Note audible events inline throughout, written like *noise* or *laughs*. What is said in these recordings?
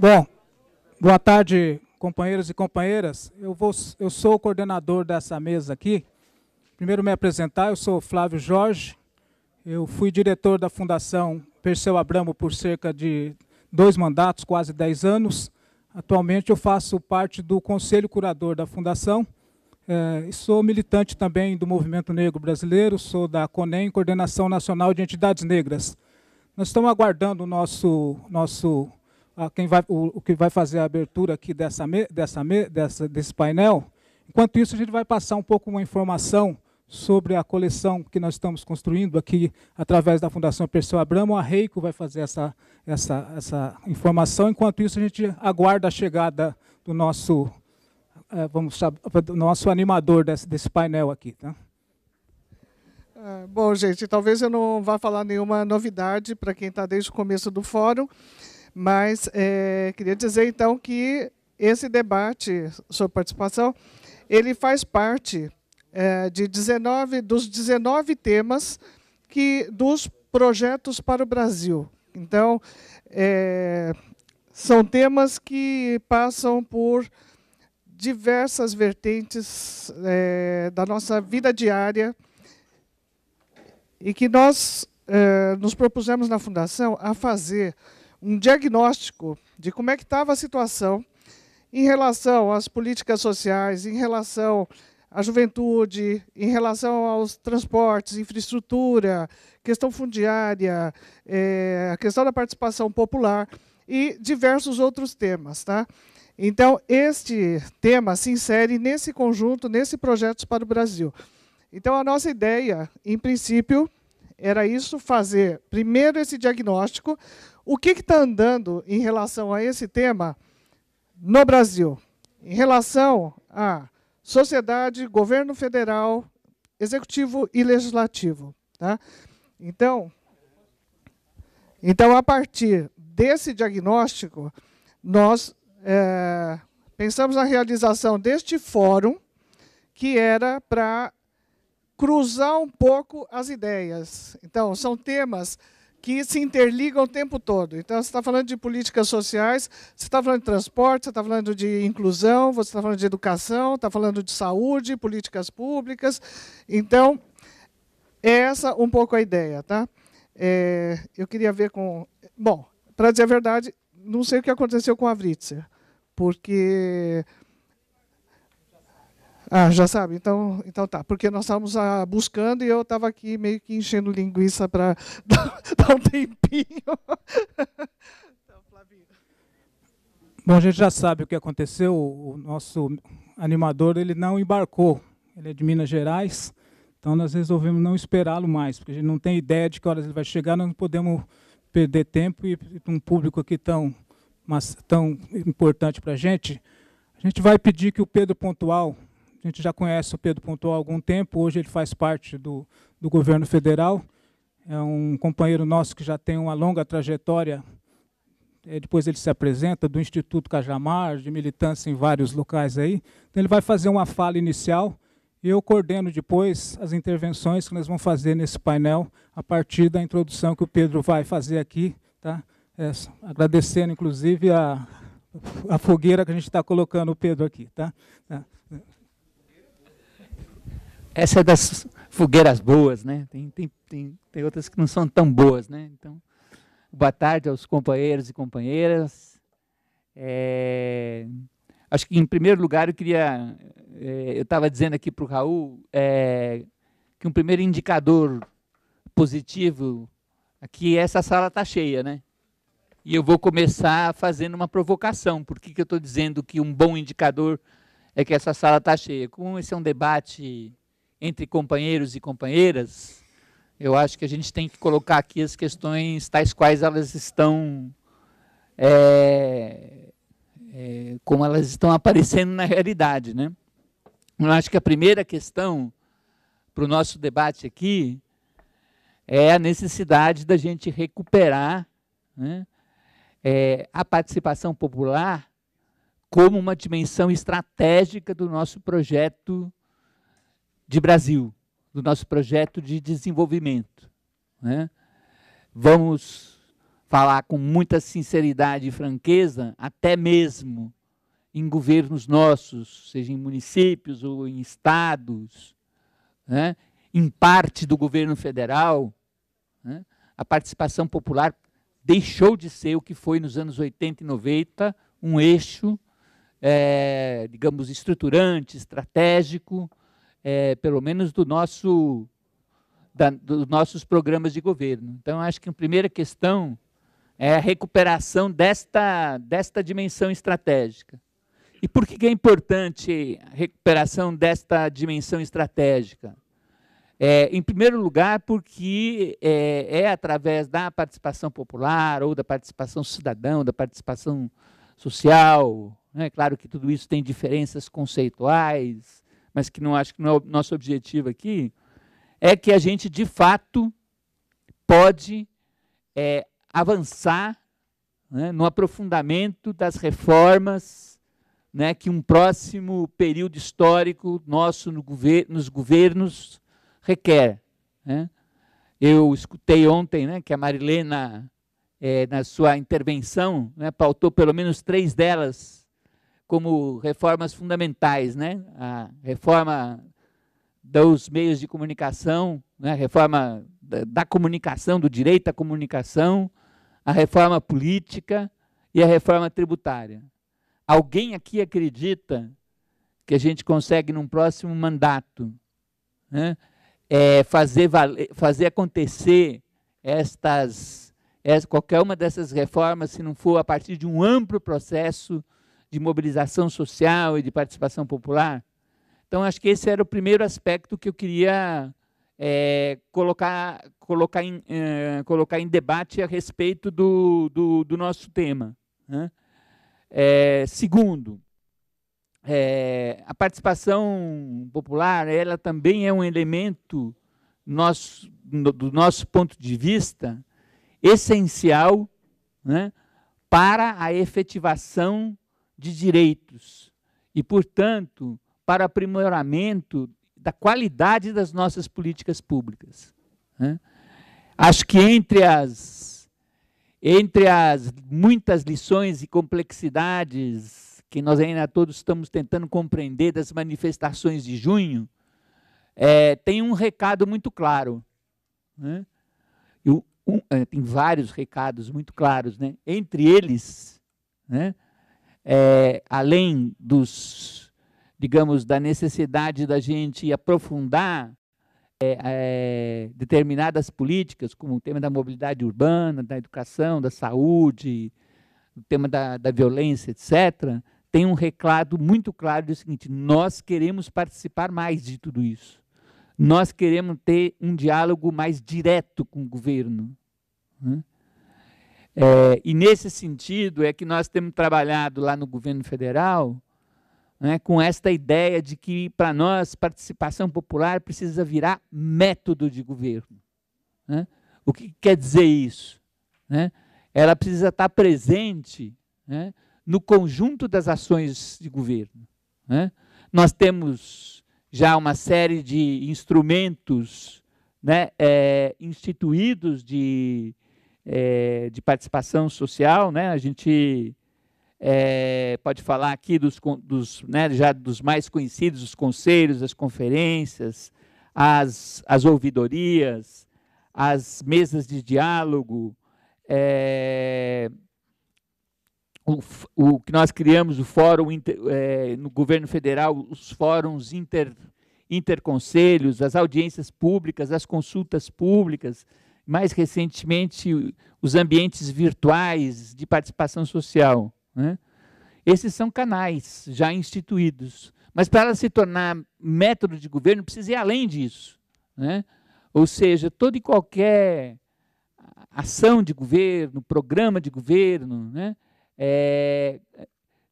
Bom, boa tarde, companheiros e companheiras. Eu, vou, eu sou o coordenador dessa mesa aqui. Primeiro me apresentar, eu sou Flávio Jorge. Eu fui diretor da Fundação Perseu Abramo por cerca de dois mandatos, quase dez anos. Atualmente eu faço parte do Conselho Curador da Fundação. É, sou militante também do Movimento Negro Brasileiro, sou da CONEM, Coordenação Nacional de Entidades Negras. Nós estamos aguardando o nosso, nosso ah, quem vai, o, o que vai fazer a abertura aqui dessa, me, dessa, me, dessa, desse painel. Enquanto isso, a gente vai passar um pouco uma informação sobre a coleção que nós estamos construindo aqui através da Fundação Perseu Abramo. A Reico vai fazer essa, essa, essa informação. Enquanto isso, a gente aguarda a chegada do nosso, é, vamos, do nosso animador desse, desse painel aqui. Tá? Ah, bom, gente, talvez eu não vá falar nenhuma novidade para quem está desde o começo do fórum, mas é, queria dizer, então, que esse debate sobre participação, ele faz parte é, de 19, dos 19 temas que, dos projetos para o Brasil. Então, é, são temas que passam por diversas vertentes é, da nossa vida diária e que nós é, nos propusemos na Fundação a fazer um diagnóstico de como é que estava a situação em relação às políticas sociais, em relação à juventude, em relação aos transportes, infraestrutura, questão fundiária, é, a questão da participação popular e diversos outros temas. Tá? Então, este tema se insere nesse conjunto, nesse projeto para o Brasil. Então, a nossa ideia, em princípio, era isso, fazer primeiro esse diagnóstico, o que está andando em relação a esse tema no Brasil? Em relação à sociedade, governo federal, executivo e legislativo. Tá? Então, então, a partir desse diagnóstico, nós é, pensamos na realização deste fórum, que era para cruzar um pouco as ideias. Então, são temas que se interligam o tempo todo. Então, você está falando de políticas sociais, você está falando de transporte, você está falando de inclusão, você está falando de educação, está falando de saúde, políticas públicas. Então, é essa um pouco a ideia. Tá? É, eu queria ver com... Bom, para dizer a verdade, não sei o que aconteceu com a Vritzer, porque ah, já sabe. Então, então tá. Porque nós estávamos ah, buscando e eu estava aqui meio que enchendo linguiça para *laughs* dar, um tempinho. então, Flavinho. Bom, a gente já sabe o que aconteceu. O nosso animador ele não embarcou. Ele é de Minas Gerais. Então nós resolvemos não esperá-lo mais, porque a gente não tem ideia de que horas ele vai chegar. Nós não podemos perder tempo e um público aqui tão, mas, tão importante para a gente. A gente vai pedir que o Pedro Pontual a gente já conhece o Pedro Pontual há algum tempo, hoje ele faz parte do, do governo federal, é um companheiro nosso que já tem uma longa trajetória, é, depois ele se apresenta, do Instituto Cajamar, de militância em vários locais aí. Então ele vai fazer uma fala inicial, e eu coordeno depois as intervenções que nós vamos fazer nesse painel, a partir da introdução que o Pedro vai fazer aqui, tá? É, agradecendo, inclusive, a, a fogueira que a gente está colocando o Pedro aqui. Tá? É. Essa é das fogueiras boas, né? Tem, tem, tem, tem outras que não são tão boas, né? Então, boa tarde aos companheiros e companheiras. É, acho que, em primeiro lugar, eu queria... É, eu estava dizendo aqui para o Raul é, que um primeiro indicador positivo aqui é essa sala está cheia, né? E eu vou começar fazendo uma provocação. Por que, que eu estou dizendo que um bom indicador é que essa sala está cheia? Como esse é um debate entre companheiros e companheiras, eu acho que a gente tem que colocar aqui as questões tais quais elas estão, é, é, como elas estão aparecendo na realidade. Né? Eu acho que a primeira questão para o nosso debate aqui é a necessidade da gente recuperar né, é, a participação popular como uma dimensão estratégica do nosso projeto de Brasil, do nosso projeto de desenvolvimento. Né? Vamos falar com muita sinceridade e franqueza, até mesmo em governos nossos, seja em municípios ou em estados, né? em parte do governo federal, né? a participação popular deixou de ser o que foi nos anos 80 e 90, um eixo, é, digamos, estruturante, estratégico, é, pelo menos do nosso, da, dos nossos programas de governo. Então, acho que a primeira questão é a recuperação desta, desta dimensão estratégica. E por que é importante a recuperação desta dimensão estratégica? É, em primeiro lugar, porque é, é, através da participação popular, ou da participação cidadã, da participação social. É né? claro que tudo isso tem diferenças conceituais, mas que não acho que não é o nosso objetivo aqui, é que a gente de fato pode é, avançar né, no aprofundamento das reformas né, que um próximo período histórico nosso no gover nos governos requer. Né? Eu escutei ontem né, que a Marilena, é, na sua intervenção, né, pautou pelo menos três delas como reformas fundamentais, né? A reforma dos meios de comunicação, né? a reforma da, da comunicação, do direito à comunicação, a reforma política e a reforma tributária. Alguém aqui acredita que a gente consegue, num próximo mandato, né, é, fazer, fazer acontecer estas, é, qualquer uma dessas reformas, se não for a partir de um amplo processo de mobilização social e de participação popular. Então, acho que esse era o primeiro aspecto que eu queria é, colocar, colocar, em, é, colocar em debate a respeito do, do, do nosso tema. Né? É, segundo, é, a participação popular ela também é um elemento nosso, do nosso ponto de vista essencial né, para a efetivação de direitos e, portanto, para aprimoramento da qualidade das nossas políticas públicas. Né? Acho que entre as, entre as muitas lições e complexidades que nós ainda todos estamos tentando compreender das manifestações de junho, é, tem um recado muito claro. Né? Eu, um, é, tem vários recados muito claros. Né? Entre eles, né? é, além dos, digamos, da necessidade da gente aprofundar é, é, determinadas políticas, como o tema da mobilidade urbana, da educação, da saúde, o tema da, da violência, etc., tem um reclamo muito claro do seguinte: nós queremos participar mais de tudo isso. Nós queremos ter um diálogo mais direto com o governo. Né? É, e nesse sentido é que nós temos trabalhado lá no governo federal né, com esta ideia de que, para nós, participação popular precisa virar método de governo. Né? O que quer dizer isso? Né? Ela precisa estar presente né, no conjunto das ações de governo. Né. Nós temos já uma série de instrumentos né, é, instituídos de é, de participação social, né? A gente é, pode falar aqui dos, dos né, já dos mais conhecidos, os conselhos, as conferências, as, as ouvidorias, as mesas de diálogo, é, o, o, que nós criamos, o fórum inter, é, no governo federal, os fóruns inter, interconselhos, as audiências públicas, as consultas públicas, mais recentemente, os ambientes virtuais de participação social. Né? Esses são canais já instituídos. Mas para se tornar método de governo, precisa ir além disso. Né? Ou seja, toda e qualquer ação de governo, programa de governo, né? é,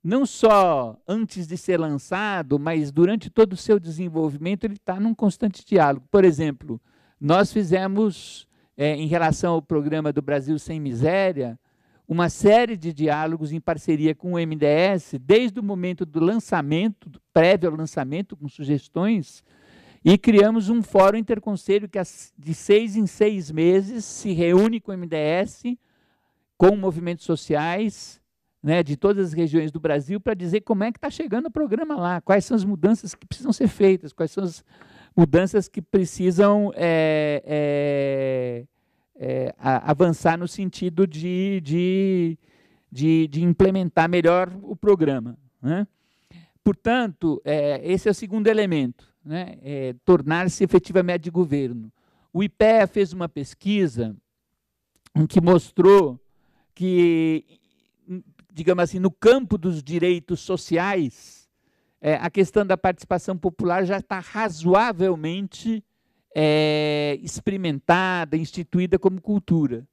não só antes de ser lançado, mas durante todo o seu desenvolvimento, ele está num constante diálogo. Por exemplo, nós fizemos é, em relação ao programa do Brasil Sem Miséria, uma série de diálogos em parceria com o MDS, desde o momento do lançamento, do prévio ao lançamento, com sugestões, e criamos um fórum interconselho que de seis em seis meses se reúne com o MDS, com movimentos sociais né, de todas as regiões do Brasil, para dizer como é que está chegando o programa lá, quais são as mudanças que precisam ser feitas, quais são as mudanças que precisam é, é, é avançar no sentido de, de, de, de, implementar melhor o programa. Né? Portanto, é, esse é o segundo elemento, né? É, tornar-se efetivamente de governo. O IPEA fez uma pesquisa que mostrou que, digamos assim, no campo dos direitos sociais, é, a questão da participação popular já está razoavelmente é, experimentada, instituída como cultura.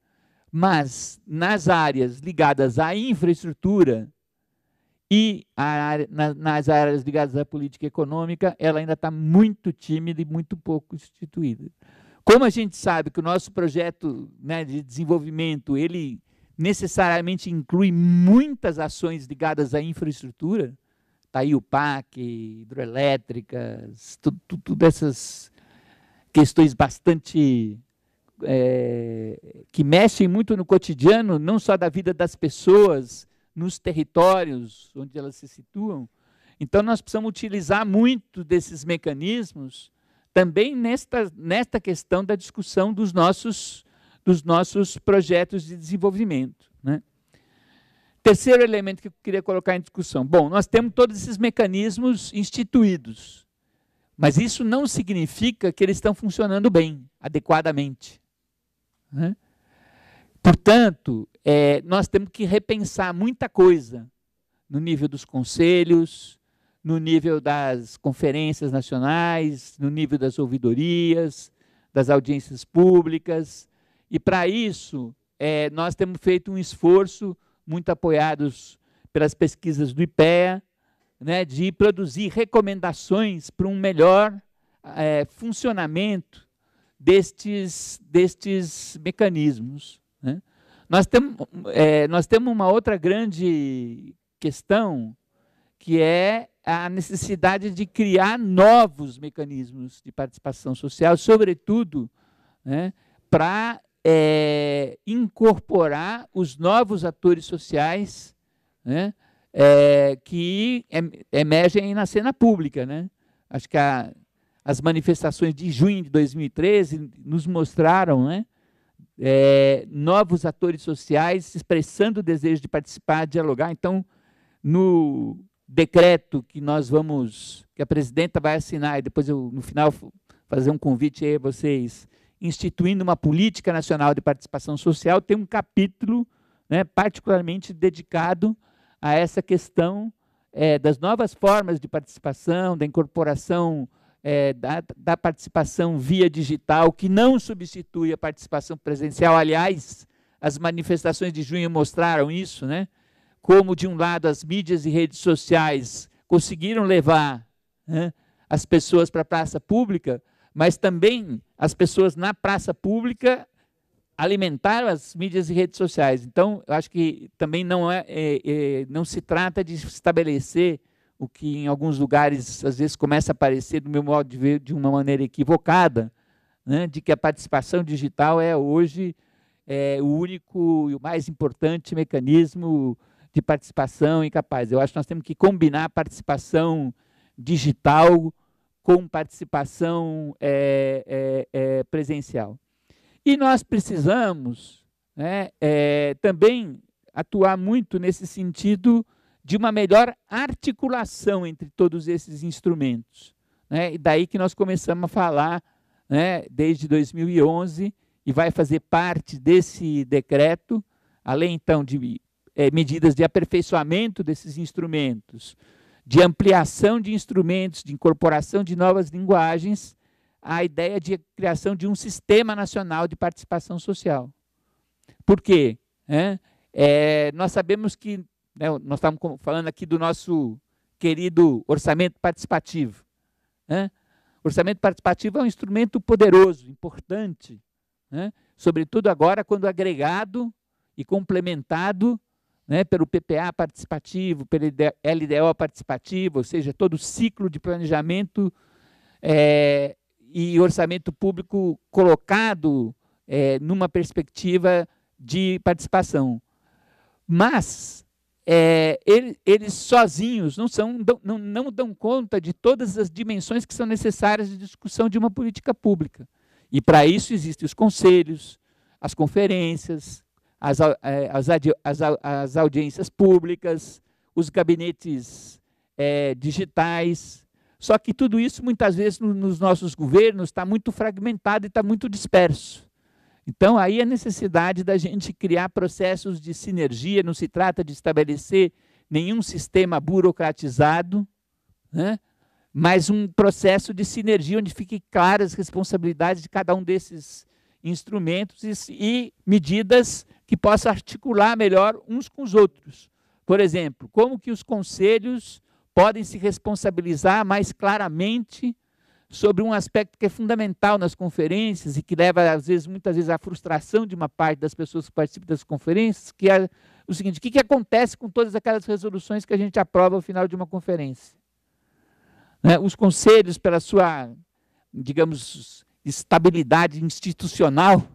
Mas nas áreas ligadas à infraestrutura e área, na, nas áreas ligadas à política econômica, ela ainda está muito tímida e muito pouco instituída. Como a gente sabe que o nosso projeto né, de desenvolvimento ele necessariamente inclui muitas ações ligadas à infraestrutura, Está aí o PAC, hidroelétricas, tudo, tudo, tudo essas questões bastante é, que mexem muito no cotidiano, não só da vida das pessoas, nos territórios onde elas se situam. Então, nós precisamos utilizar muito desses mecanismos também nesta, nesta questão da discussão dos nossos, dos nossos projetos de desenvolvimento. Né? Terceiro elemento que eu queria colocar em discussão. Bom, nós temos todos esses mecanismos instituídos, mas isso não significa que eles estão funcionando bem, adequadamente. Né? Portanto, é, nós temos que repensar muita coisa no nível dos conselhos, no nível das conferências nacionais, no nível das ouvidorias, das audiências públicas. E para isso, é, nós temos feito um esforço muito apoiados pelas pesquisas do IPEA, né, de produzir recomendações para um melhor é, funcionamento destes, destes mecanismos. Né? Nós, tem, é, nós temos uma outra grande questão, que é a necessidade de criar novos mecanismos de participação social, sobretudo né, para é, incorporar os novos atores sociais né, é, que emergem na cena pública. Né? Acho que a, as manifestações de junho de 2013 nos mostraram né, é, novos atores sociais expressando o desejo de participar, dialogar. Então, no decreto que nós vamos, que a presidenta vai assinar, e depois eu, no final, fazer um convite aí a vocês instituindo uma política nacional de participação social, tem um capítulo né, particularmente dedicado a essa questão é, das novas formas de participação, da incorporação é, da, da, participação via digital, que não substitui a participação presencial. Aliás, as manifestações de junho mostraram isso, né? Como, de um lado, as mídias e redes sociais conseguiram levar né, as pessoas para a praça pública, mas também as pessoas na praça pública alimentaram as mídias e redes sociais. Então, eu acho que também não é, é, é não se trata de estabelecer o que em alguns lugares às vezes começa a aparecer do meu modo de ver de uma maneira equivocada, né, de que a participação digital é hoje é, o único e o mais importante mecanismo de participação e capaz. Eu acho que nós temos que combinar a participação digital com participação é, é, é, presencial. E nós precisamos né, é, também atuar muito nesse sentido de uma melhor articulação entre todos esses instrumentos. Né? E daí que nós começamos a falar, né, desde 2011, e vai fazer parte desse decreto, além então de é, medidas de aperfeiçoamento desses instrumentos, de ampliação de instrumentos, de incorporação de novas linguagens, a ideia de criação de um sistema nacional de participação social. Por quê? É, é, nós sabemos que, né, nós estamos falando aqui do nosso querido orçamento participativo. Né? Orçamento participativo é um instrumento poderoso, importante, né? sobretudo agora quando agregado e complementado né, pelo PPA participativo, pelo LDO participativo, ou seja, todo o ciclo de planejamento é, e orçamento público colocado é, numa perspectiva de participação. Mas é, ele, eles sozinhos não, são, não, não dão conta de todas as dimensões que são necessárias de discussão de uma política pública. E para isso existem os conselhos, as conferências, as, eh, as, as, as audiências públicas, os gabinetes é, digitais. Só que tudo isso, muitas vezes, no, nos nossos governos está muito fragmentado e está muito disperso. Então, aí a necessidade da gente criar processos de sinergia, não se trata de estabelecer nenhum sistema burocratizado, né? mas um processo de sinergia onde fiquem claras as responsabilidades de cada um desses instrumentos e, e medidas que possam articular melhor uns com os outros. Por exemplo, como que os conselhos podem se responsabilizar mais claramente sobre um aspecto que é fundamental nas conferências e que leva às vezes muitas vezes à frustração de uma parte das pessoas que participam das conferências, que é o seguinte: o que, que acontece com todas aquelas resoluções que a gente aprova ao final de uma conferência? Né? Os conselhos, pela sua, digamos, estabilidade institucional,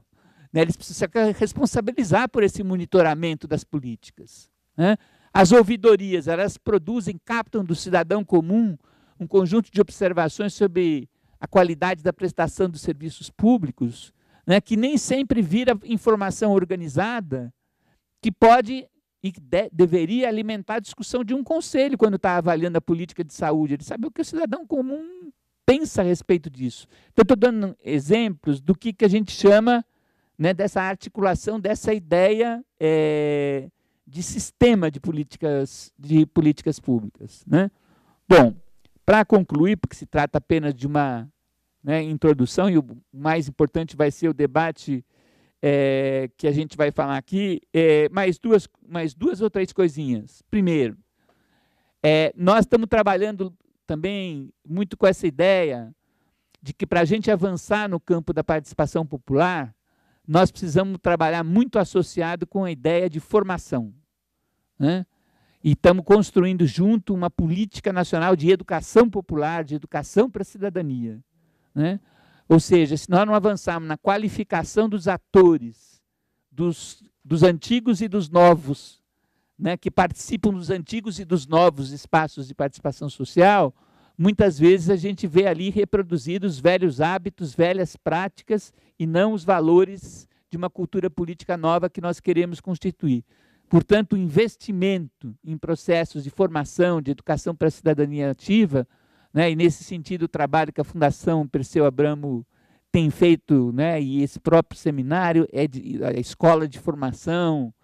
né? eles precisam se responsabilizar por esse monitoramento das políticas. Né? As ouvidorias, elas produzem, captam do cidadão comum um conjunto de observações sobre a qualidade da prestação dos serviços públicos, né, que nem sempre vira informação organizada, que pode e de, deveria alimentar a discussão de um conselho quando está avaliando a política de saúde. Ele sabe o que o cidadão comum pensa a respeito disso. Então, estou dando exemplos do que, que a gente chama né, dessa articulação, dessa ideia é, de sistema de políticas, de políticas públicas. Né? Bom, para concluir, porque se trata apenas de uma né, introdução, e o mais importante vai ser o debate é, que a gente vai falar aqui, é, mais, duas, mais duas ou três coisinhas. Primeiro, é, nós estamos trabalhando também muito com essa ideia de que para a gente avançar no campo da participação popular, nós precisamos trabalhar muito associado com a ideia de formação. Né? E estamos construindo junto uma política nacional de educação popular, de educação para a cidadania. Né? Ou seja, se nós não avançarmos na qualificação dos atores, dos, dos antigos e dos novos, né, que participam dos antigos e dos novos espaços de participação social, muitas vezes a gente vê ali reproduzidos velhos hábitos, velhas práticas e não os valores de uma cultura política nova que nós queremos constituir. Portanto, o investimento em processos de formação, de educação para a cidadania ativa, né, e nesse sentido o trabalho que a Fundação Perseu Abramo tem feito, né, e esse próprio seminário, é de, a escola de formação,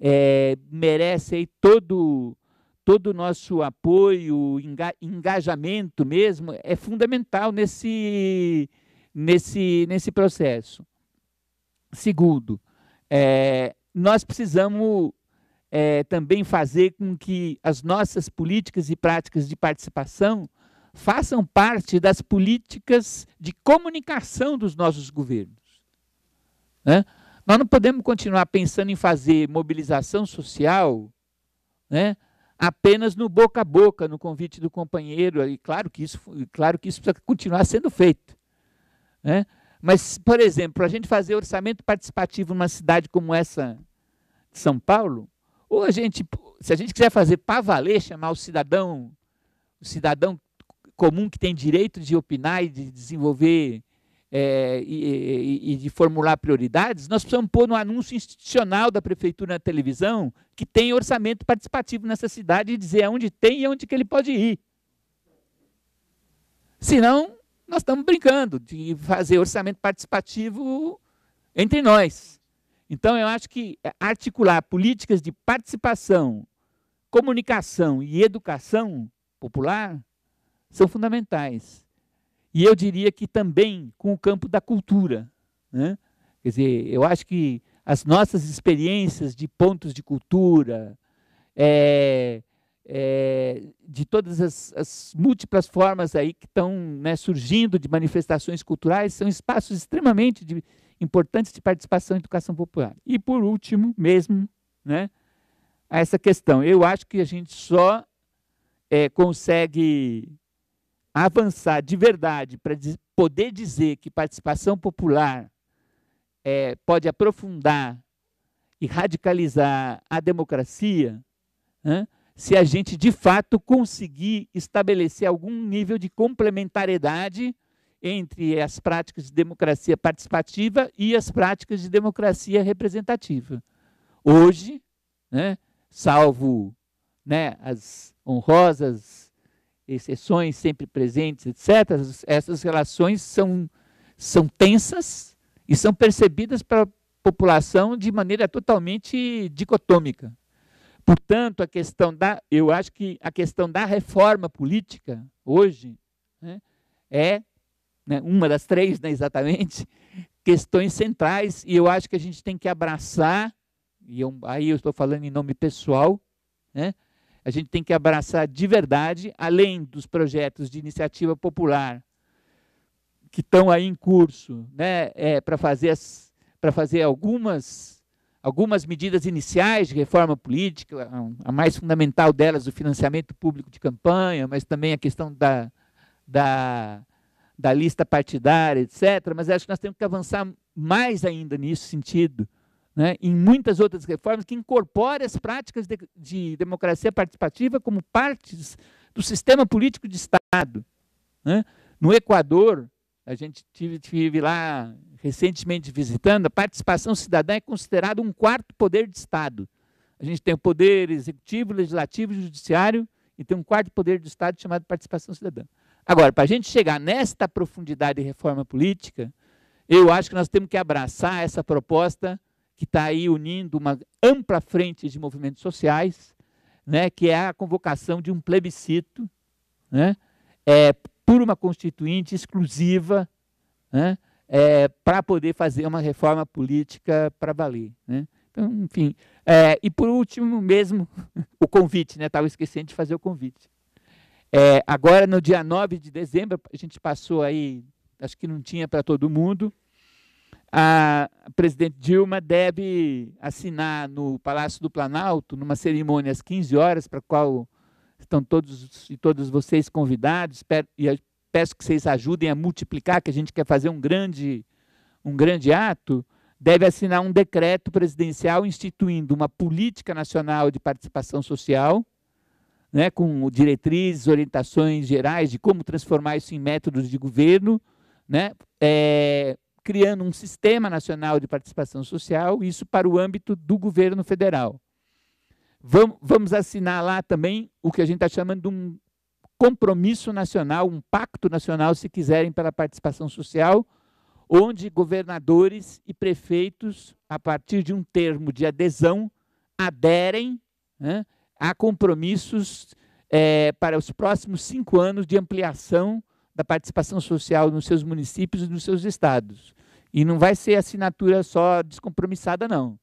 é, merece aí todo todo o nosso apoio, enga, engajamento mesmo, é fundamental nesse, nesse, nesse processo. Segundo, é, nós precisamos é, também fazer com que as nossas políticas e práticas de participação façam parte das políticas de comunicação dos nossos governos. Né? Nós não podemos continuar pensando em fazer mobilização social né, apenas no boca a boca, no convite do companheiro. E claro que isso, claro que isso precisa continuar sendo feito. Né? Mas, por exemplo, a gente fazer orçamento participativo numa cidade como essa de São Paulo, ou a gente, se a gente quiser fazer para valer, chamar o cidadão, o cidadão comum que tem direito de opinar e de desenvolver é, e, e, e, de formular prioridades, nós precisamos pôr no anúncio institucional da prefeitura na televisão que tem orçamento participativo nessa cidade e dizer aonde tem e aonde que ele pode ir. Senão, nós estamos brincando de fazer orçamento participativo entre nós. Então, eu acho que articular políticas de participação, comunicação e educação popular são fundamentais e eu diria que também com o campo da cultura. Né? Quer dizer, eu acho que as nossas experiências de pontos de cultura, é, é, de todas as, as, múltiplas formas aí que estão né, surgindo de manifestações culturais, são espaços extremamente de, importantes de participação em educação popular. E, por último, mesmo, né, a essa questão. Eu acho que a gente só é, consegue avançar de verdade para poder dizer que participação popular é, pode aprofundar e radicalizar a democracia, né, se a gente de fato conseguir estabelecer algum nível de complementariedade entre as práticas de democracia participativa e as práticas de democracia representativa. Hoje, né, salvo né, as honrosas exceções sempre presentes, etc., essas relações são, são tensas e são percebidas pela população de maneira totalmente dicotômica. Portanto, a questão da, eu acho que a questão da reforma política hoje né, é né, uma das três, né, exatamente, questões centrais e eu acho que a gente tem que abraçar e eu, aí eu estou falando em nome pessoal, né, a gente tem que abraçar de verdade, além dos projetos de iniciativa popular que estão aí em curso, né, é, para fazer, as, fazer algumas, algumas medidas iniciais de reforma política, a mais fundamental delas, o financiamento público de campanha, mas também a questão da, da, da lista partidária, etc. Mas acho que nós temos que avançar mais ainda nesse sentido né, em muitas outras reformas que incorpore as práticas de, de, democracia participativa como partes do sistema político de Estado. Né? No Equador, a gente tive, tive lá recentemente visitando, a participação cidadã é considerada um quarto poder de Estado. A gente tem o poder executivo, legislativo e judiciário, e tem um quarto poder de Estado chamado participação cidadã. Agora, para a gente chegar nesta profundidade de reforma política, eu acho que nós temos que abraçar essa proposta que está aí unindo uma ampla frente de movimentos sociais, né, que é a convocação de um plebiscito né, é, por uma constituinte exclusiva né, é, para poder fazer uma reforma política para valer. Né. Então, enfim. É, e por último, mesmo, *laughs* o convite, né? Estava esquecendo de fazer o convite. É, agora, no dia 9 de dezembro, a gente passou aí, acho que não tinha para todo mundo, a presidente Dilma deve assinar no Palácio do Planalto, numa cerimônia às 15 horas, para a qual estão todos e todas vocês convidados, e peço que vocês ajudem a multiplicar, que a gente quer fazer um grande, um grande ato, deve assinar um decreto presidencial instituindo uma política nacional de participação social, né, com diretrizes, orientações gerais de como transformar isso em métodos de governo, né, é, criando um sistema nacional de participação social, isso para o âmbito do governo federal. Vamos, vamos assinar lá também o que a gente está chamando de um compromisso nacional, um pacto nacional, se quiserem, para a participação social, onde governadores e prefeitos, a partir de um termo de adesão, aderem né, a compromissos é, para os próximos cinco anos de ampliação da participação social nos seus municípios e nos seus estados. E não vai ser assinatura só descompromissada, não.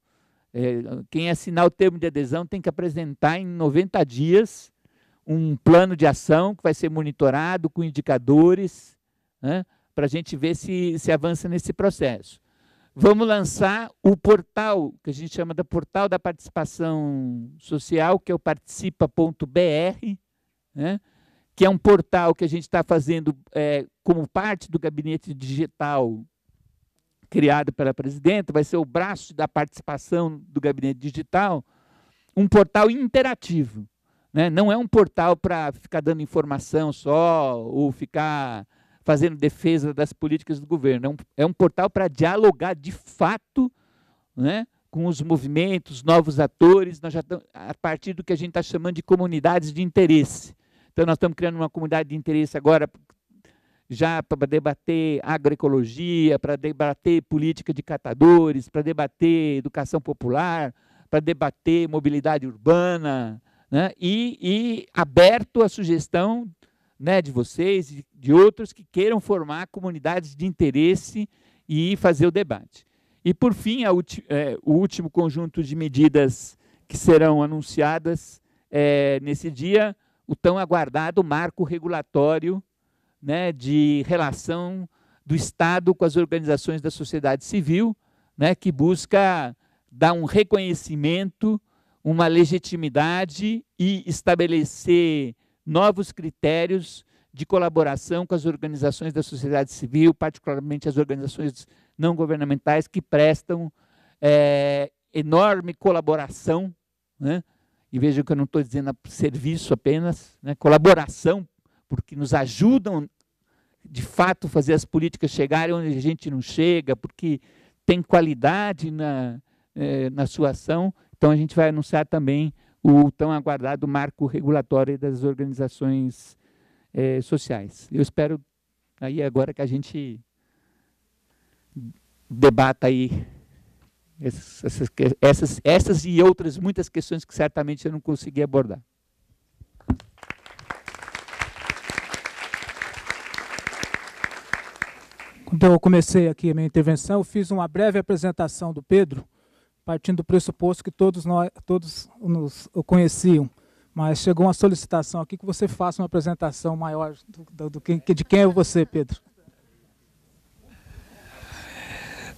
É, quem assinar o termo de adesão tem que apresentar em 90 dias um plano de ação que vai ser monitorado com indicadores, né, para a gente ver se, se avança nesse processo. Vamos lançar o portal, que a gente chama de Portal da Participação Social, que é o participa.br, né, que é um portal que a gente está fazendo é, como parte do gabinete digital criado pela presidenta, vai ser o braço da participação do gabinete digital, um portal interativo. Né? Não é um portal para ficar dando informação só ou ficar fazendo defesa das políticas do governo. É um, é um portal para dialogar de fato né, com os movimentos, novos atores, nós já a partir do que a gente está chamando de comunidades de interesse. Então, nós estamos criando uma comunidade de interesse agora, já para debater agroecologia, para debater política de catadores, para debater educação popular, para debater mobilidade urbana, né? e, e aberto à sugestão né, de vocês e de outros que queiram formar comunidades de interesse e fazer o debate. E, por fim, é, o último conjunto de medidas que serão anunciadas é, nesse dia o tão aguardado marco regulatório né, de relação do Estado com as organizações da sociedade civil, né, que busca dar um reconhecimento, uma legitimidade e estabelecer novos critérios de colaboração com as organizações da sociedade civil, particularmente as organizações não governamentais que prestam é, enorme colaboração né, e vejam que eu não estou dizendo serviço apenas, né, colaboração, porque nos ajudam de fato fazer as políticas chegarem onde a gente não chega, porque tem qualidade na, eh, na sua ação. Então a gente vai anunciar também o tão aguardado marco regulatório das organizações eh, sociais. Eu espero aí agora que a gente debata aí essas, essas, essas, e outras muitas questões que certamente eu não consegui abordar. Quando eu comecei aqui a minha intervenção, eu fiz uma breve apresentação do Pedro, partindo do pressuposto que todos nós todos nos conheciam. Mas chegou uma solicitação aqui que você faça uma apresentação maior do, do, do, de quem é você, Pedro.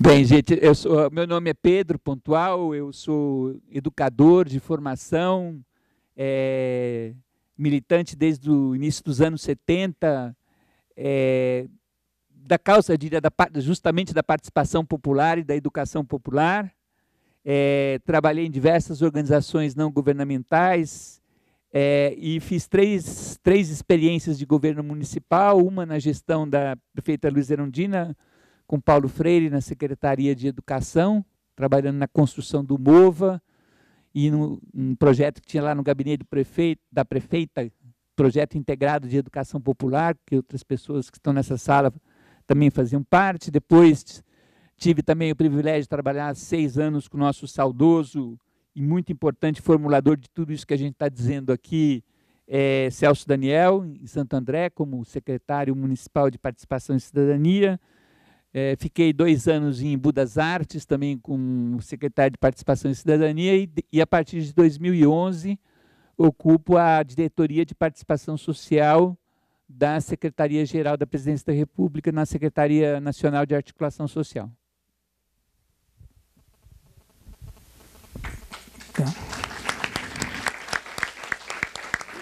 Bem, gente, eu sou, ah, meu nome é Pedro Pontual, eu sou educador de formação, é, militante desde o início dos anos 70, é, eh, da causa, eu diria, da, justamente da participação popular e da educação popular. É, trabalhei em diversas organizações não governamentais e fiz três, três experiências de governo municipal, uma na gestão da prefeita Luiz Erundina, com Paulo Freire na Secretaria de Educação, trabalhando na construção do MOVA e num, projeto que tinha lá no gabinete prefeito, da prefeita, projeto integrado de educação popular, que outras pessoas que estão nessa sala também faziam parte. Depois tive também o privilégio de trabalhar seis anos com o nosso saudoso e muito importante formulador de tudo isso que a gente está dizendo aqui, é Celso Daniel, em Santo André, como secretário municipal de participação e cidadania. É, fiquei dois anos em Budas Artes, também como secretário de Participação e Cidadania, e, e a partir de 2011 ocupo a diretoria de Participação Social da Secretaria-Geral da Presidência da República na Secretaria Nacional de Articulação Social. Tá.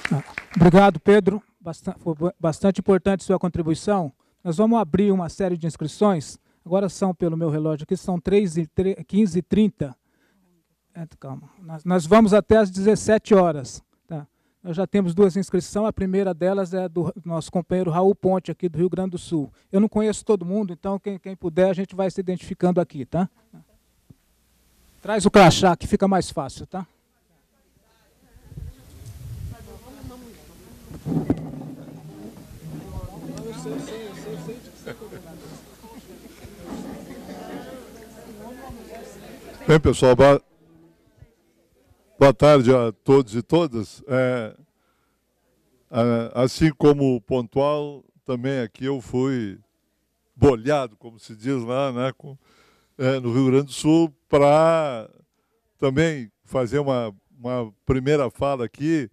Tá. Obrigado, Pedro. Bastante, foi bastante importante sua contribuição. Nós vamos abrir uma série de inscrições. Agora são, pelo meu relógio aqui, são 15 h 30. calma. Nós, nós, vamos até às 17 horas. Tá? Nós já temos duas inscrições. A primeira delas é do nosso companheiro Raul Ponte, aqui do Rio Grande do Sul. Eu não conheço todo mundo, então quem, quem puder, a gente vai se identificando aqui, tá? Traz o crachá, que fica mais fácil, tá? sei, sei. Bem, pessoal, boa, boa tarde a todos e todas. É, assim como o Pontual, também aqui eu fui bolhado, como se diz lá né, com, é, no Rio Grande do Sul, para também fazer uma, uma primeira fala aqui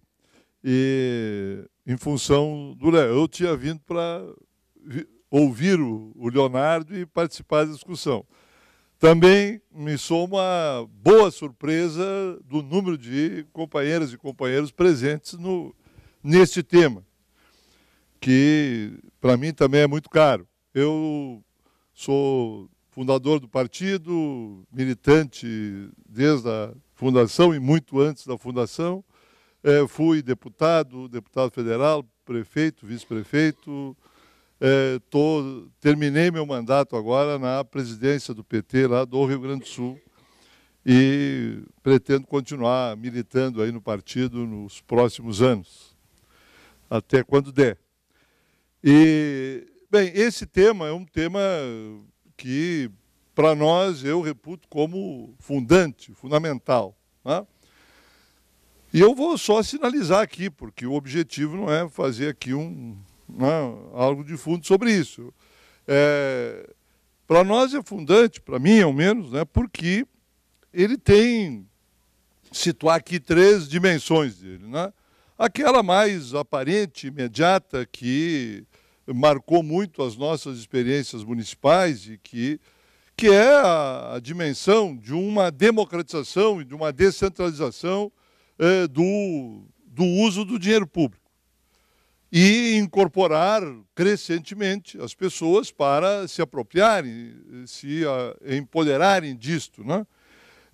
e em função do Léo. Eu tinha vindo para ouvir o, o Leonardo e participar da discussão. Também me sou uma boa surpresa do número de companheiras e companheiros presentes no, neste tema, que para mim também é muito caro. Eu sou fundador do partido, militante desde a fundação e muito antes da fundação. É, fui deputado, deputado federal, prefeito, vice-prefeito, eh, tô, terminei meu mandato agora na presidência do PT lá do Rio Grande do Sul e pretendo continuar militando aí no partido nos próximos anos, até quando der. E, bem, esse tema é um tema que, para nós, eu reputo como fundante, fundamental. Né? E eu vou só sinalizar aqui, porque o objetivo não é fazer aqui um, né, algo de fundo sobre isso. É, para nós é fundante, para mim ao menos, né, porque ele tem, situar aqui três dimensões dele. Né? Aquela mais aparente, imediata, que marcou muito as nossas experiências municipais e que, que é a, a dimensão de uma democratização e de uma descentralização é, do, do uso do dinheiro público e incorporar crescentemente as pessoas para se apropriarem, se ah, empoderarem disto. Né?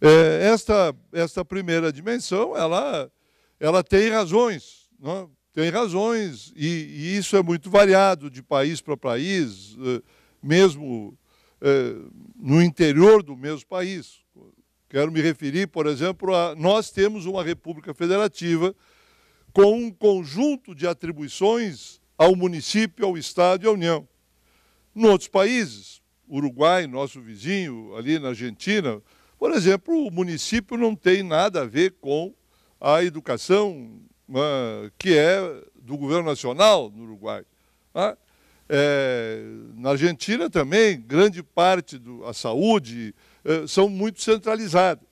É, esta, esta primeira dimensão, ela, ela tem razões, né? tem razões, e, e, isso é muito variado de país para país, eh, mesmo é, no interior do mesmo país. Quero me referir, por exemplo, a nós temos uma república federativa, com um conjunto de atribuições ao município, ao Estado e à União. Em outros países, Uruguai, nosso vizinho, ali na Argentina, por exemplo, o município não tem nada a ver com a educação ah, que é do governo nacional no Uruguai. Tá? É, na Argentina também, grande parte da saúde eh, são muito centralizadas.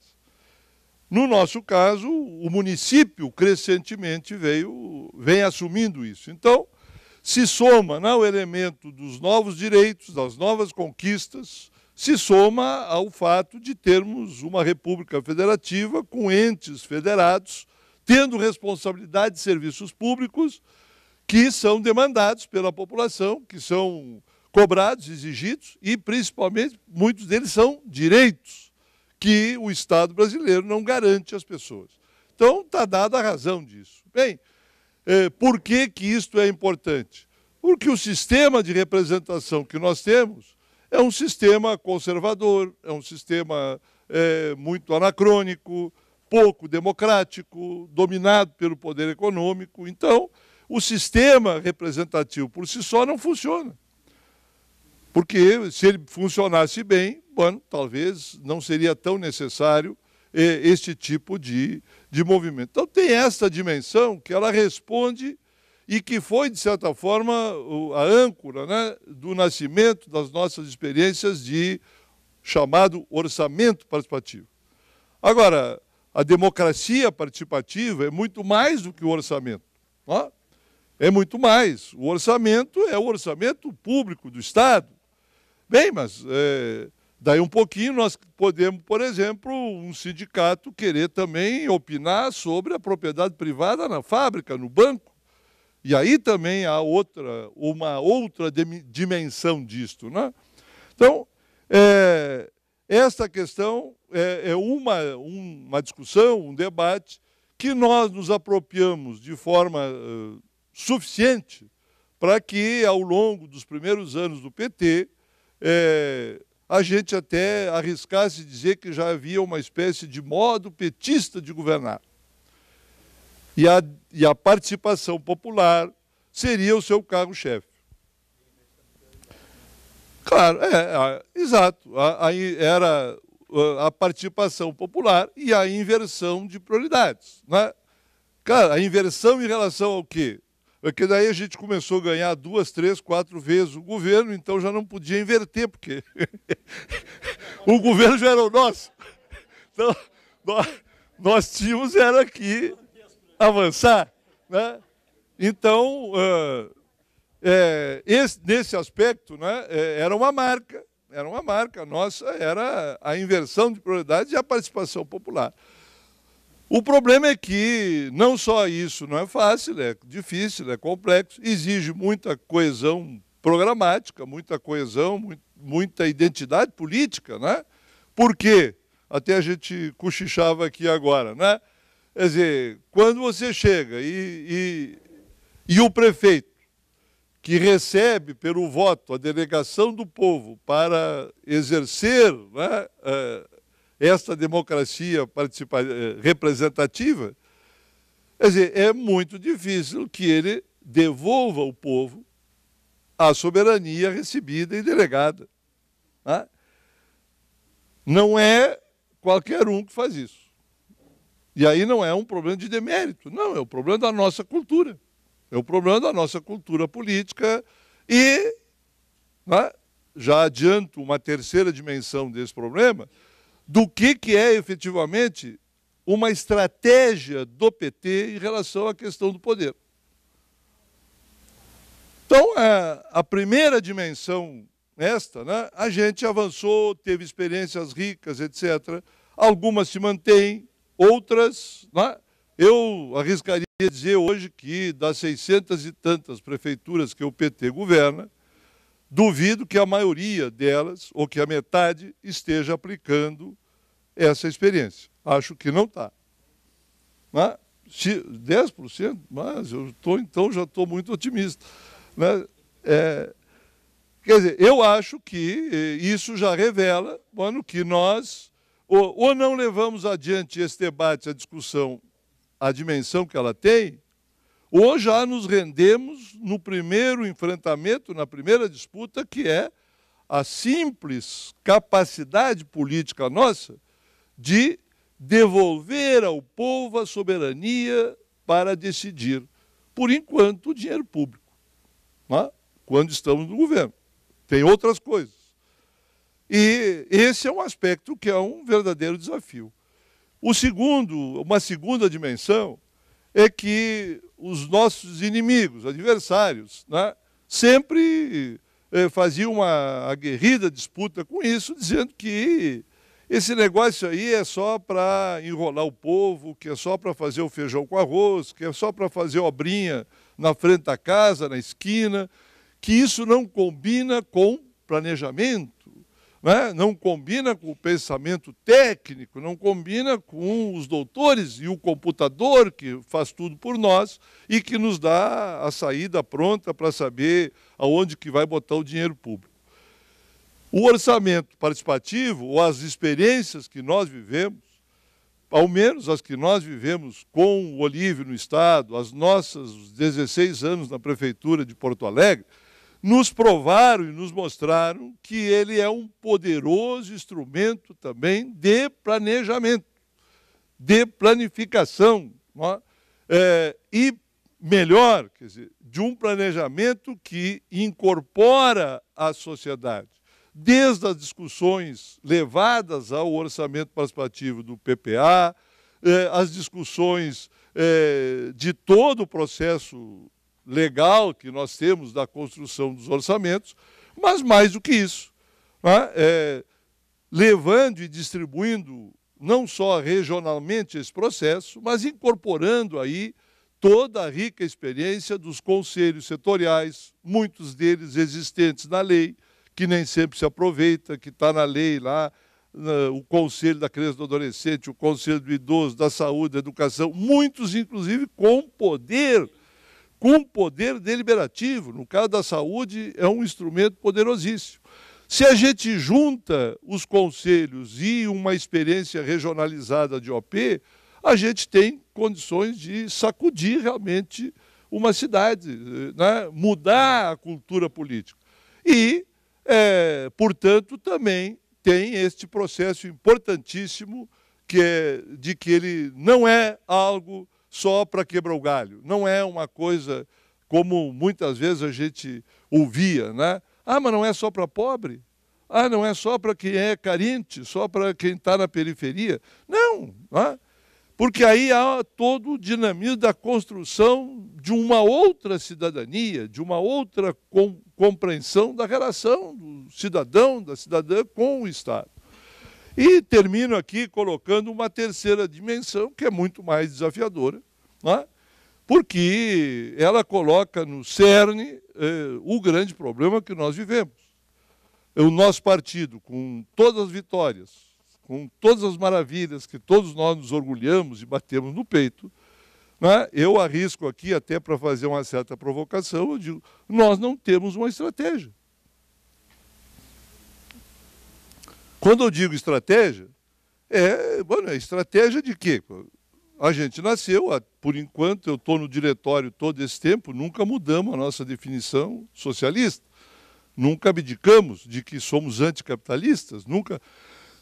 No nosso caso, o município crescentemente veio, vem assumindo isso. Então, se soma né, o elemento dos novos direitos, das novas conquistas, se soma ao fato de termos uma república federativa com entes federados, tendo responsabilidade de serviços públicos que são demandados pela população, que são cobrados, exigidos e, principalmente, muitos deles são direitos que o Estado brasileiro não garante às pessoas. Então, está dada a razão disso. Bem, eh, por que, que isto é importante? Porque o sistema de representação que nós temos é um sistema conservador, é um sistema eh, muito anacrônico, pouco democrático, dominado pelo poder econômico. Então, o sistema representativo por si só não funciona. Porque se ele funcionasse bem, bueno, talvez não seria tão necessário eh, este tipo de, de movimento. Então tem esta dimensão que ela responde e que foi, de certa forma, a âncora né, do nascimento das nossas experiências de chamado orçamento participativo. Agora, a democracia participativa é muito mais do que o orçamento. ó, É muito mais. O orçamento é o orçamento público do Estado. Bem, mas é, daí um pouquinho nós podemos, por exemplo, um sindicato querer também opinar sobre a propriedade privada na fábrica, no banco. E aí também há outra, uma outra dimensão disto. Né? Então, é, esta questão é, é uma, um, uma discussão, um debate que nós nos apropriamos de forma uh, suficiente para que, ao longo dos primeiros anos do PT, é, a gente até arriscasse dizer que já havia uma espécie de modo petista de governar. E a, e a participação popular seria o seu carro-chefe. Claro, é, é, exato. Aí era a participação popular e a inversão de prioridades. Né? Cara, a inversão em relação ao quê? Porque é daí a gente começou a ganhar duas, três, quatro vezes o governo, então já não podia inverter, porque *laughs* o governo já era o nosso. Então, nós, nós tínhamos era que avançar. Né? Então, uh, é, esse, nesse aspecto, né, é, era uma marca, era uma marca nossa, era a inversão de prioridades e a participação popular. O problema é que não só isso não é fácil, é difícil, é complexo, exige muita coesão programática, muita coesão, muita identidade política, né? Por quê? Até a gente cochichava aqui agora, né? Quer dizer, quando você chega e, e, e o prefeito que recebe pelo voto a delegação do povo para exercer né, eh, esta democracia eh, representativa, quer dizer, é muito difícil que ele devolva ao povo a soberania recebida e delegada. Né? Não é qualquer um que faz isso. E aí não é um problema de demérito, não, é o um problema da nossa cultura. É o um problema da nossa cultura política e né, já adianto uma terceira dimensão desse problema, do que, que é efetivamente uma estratégia do PT em relação à questão do poder. Então, é, a, primeira dimensão, esta, né, a gente avançou, teve experiências ricas, etc. Algumas se mantêm, outras. Né, eu arriscaria dizer hoje que das 600 e tantas prefeituras que o PT governa, Duvido que a maioria delas, ou que a metade, esteja aplicando essa experiência. Acho que não está. Mas, né? se 10%, mas eu estou, então, já estou muito otimista. Né? É, quer dizer, eu acho que eh, isso já revela mano, que nós ou, ou não levamos adiante esse debate, a discussão, a dimensão que ela tem, ou já nos rendemos no primeiro enfrentamento, na primeira disputa, que é a simples capacidade política nossa de devolver ao povo a soberania para decidir, por enquanto, o dinheiro público, é? quando estamos no governo. Tem outras coisas. E esse é um aspecto que é um verdadeiro desafio. O segundo, uma segunda dimensão é que os nossos inimigos, adversários, né, sempre eh, faziam uma aguerrida disputa com isso, dizendo que esse negócio aí é só para enrolar o povo, que é só para fazer o feijão com arroz, que é só para fazer obrinha na frente da casa, na esquina, que isso não combina com planejamento né? não combina com o pensamento técnico, não combina com os doutores e o computador que faz tudo por nós e que nos dá a saída pronta para saber aonde que vai botar o dinheiro público. O orçamento participativo ou as experiências que nós vivemos, ao menos as que nós vivemos com o Olívio no Estado, as nossas 16 anos na Prefeitura de Porto Alegre, nos provaram e nos mostraram que ele é um poderoso instrumento também de planejamento, de planificação, é? É, e melhor, quer dizer, de um planejamento que incorpora a sociedade. Desde as discussões levadas ao orçamento participativo do PPA, é, as discussões é, de todo o processo legal que nós temos da construção dos orçamentos, mas mais do que isso, né? é, levando e distribuindo não só regionalmente esse processo, mas incorporando aí toda a rica experiência dos conselhos setoriais, muitos deles existentes na lei, que nem sempre se aproveita, que está na lei lá, o Conselho da Criança e do Adolescente, o Conselho do Idoso, da Saúde, da Educação, muitos, inclusive, com poder com poder deliberativo. No caso da saúde, é um instrumento poderosíssimo. Se a gente junta os conselhos e uma experiência regionalizada de OP, a gente tem condições de sacudir realmente uma cidade, né? mudar a cultura política. E, é, portanto, também tem este processo importantíssimo que é de que ele não é algo só para quebrar o galho. Não é uma coisa como muitas vezes a gente ouvia, né? Ah, mas não é só para pobre? Ah, não é só para quem é carente, só para quem está na periferia? Não, né? porque aí há todo o dinamismo da construção de uma outra cidadania, de uma outra compreensão da relação do cidadão, da cidadã com o Estado. E termino aqui colocando uma terceira dimensão, que é muito mais desafiadora, né? porque ela coloca no cerne eh, o grande problema que nós vivemos. O nosso partido, com todas as vitórias, com todas as maravilhas que todos nós nos orgulhamos e batemos no peito, né? eu arrisco aqui, até para fazer uma certa provocação, eu digo: nós não temos uma estratégia. Quando eu digo estratégia, é, bueno, é estratégia de quê? A gente nasceu, por enquanto eu estou no diretório todo esse tempo, nunca mudamos a nossa definição socialista. Nunca abdicamos de que somos anticapitalistas, nunca.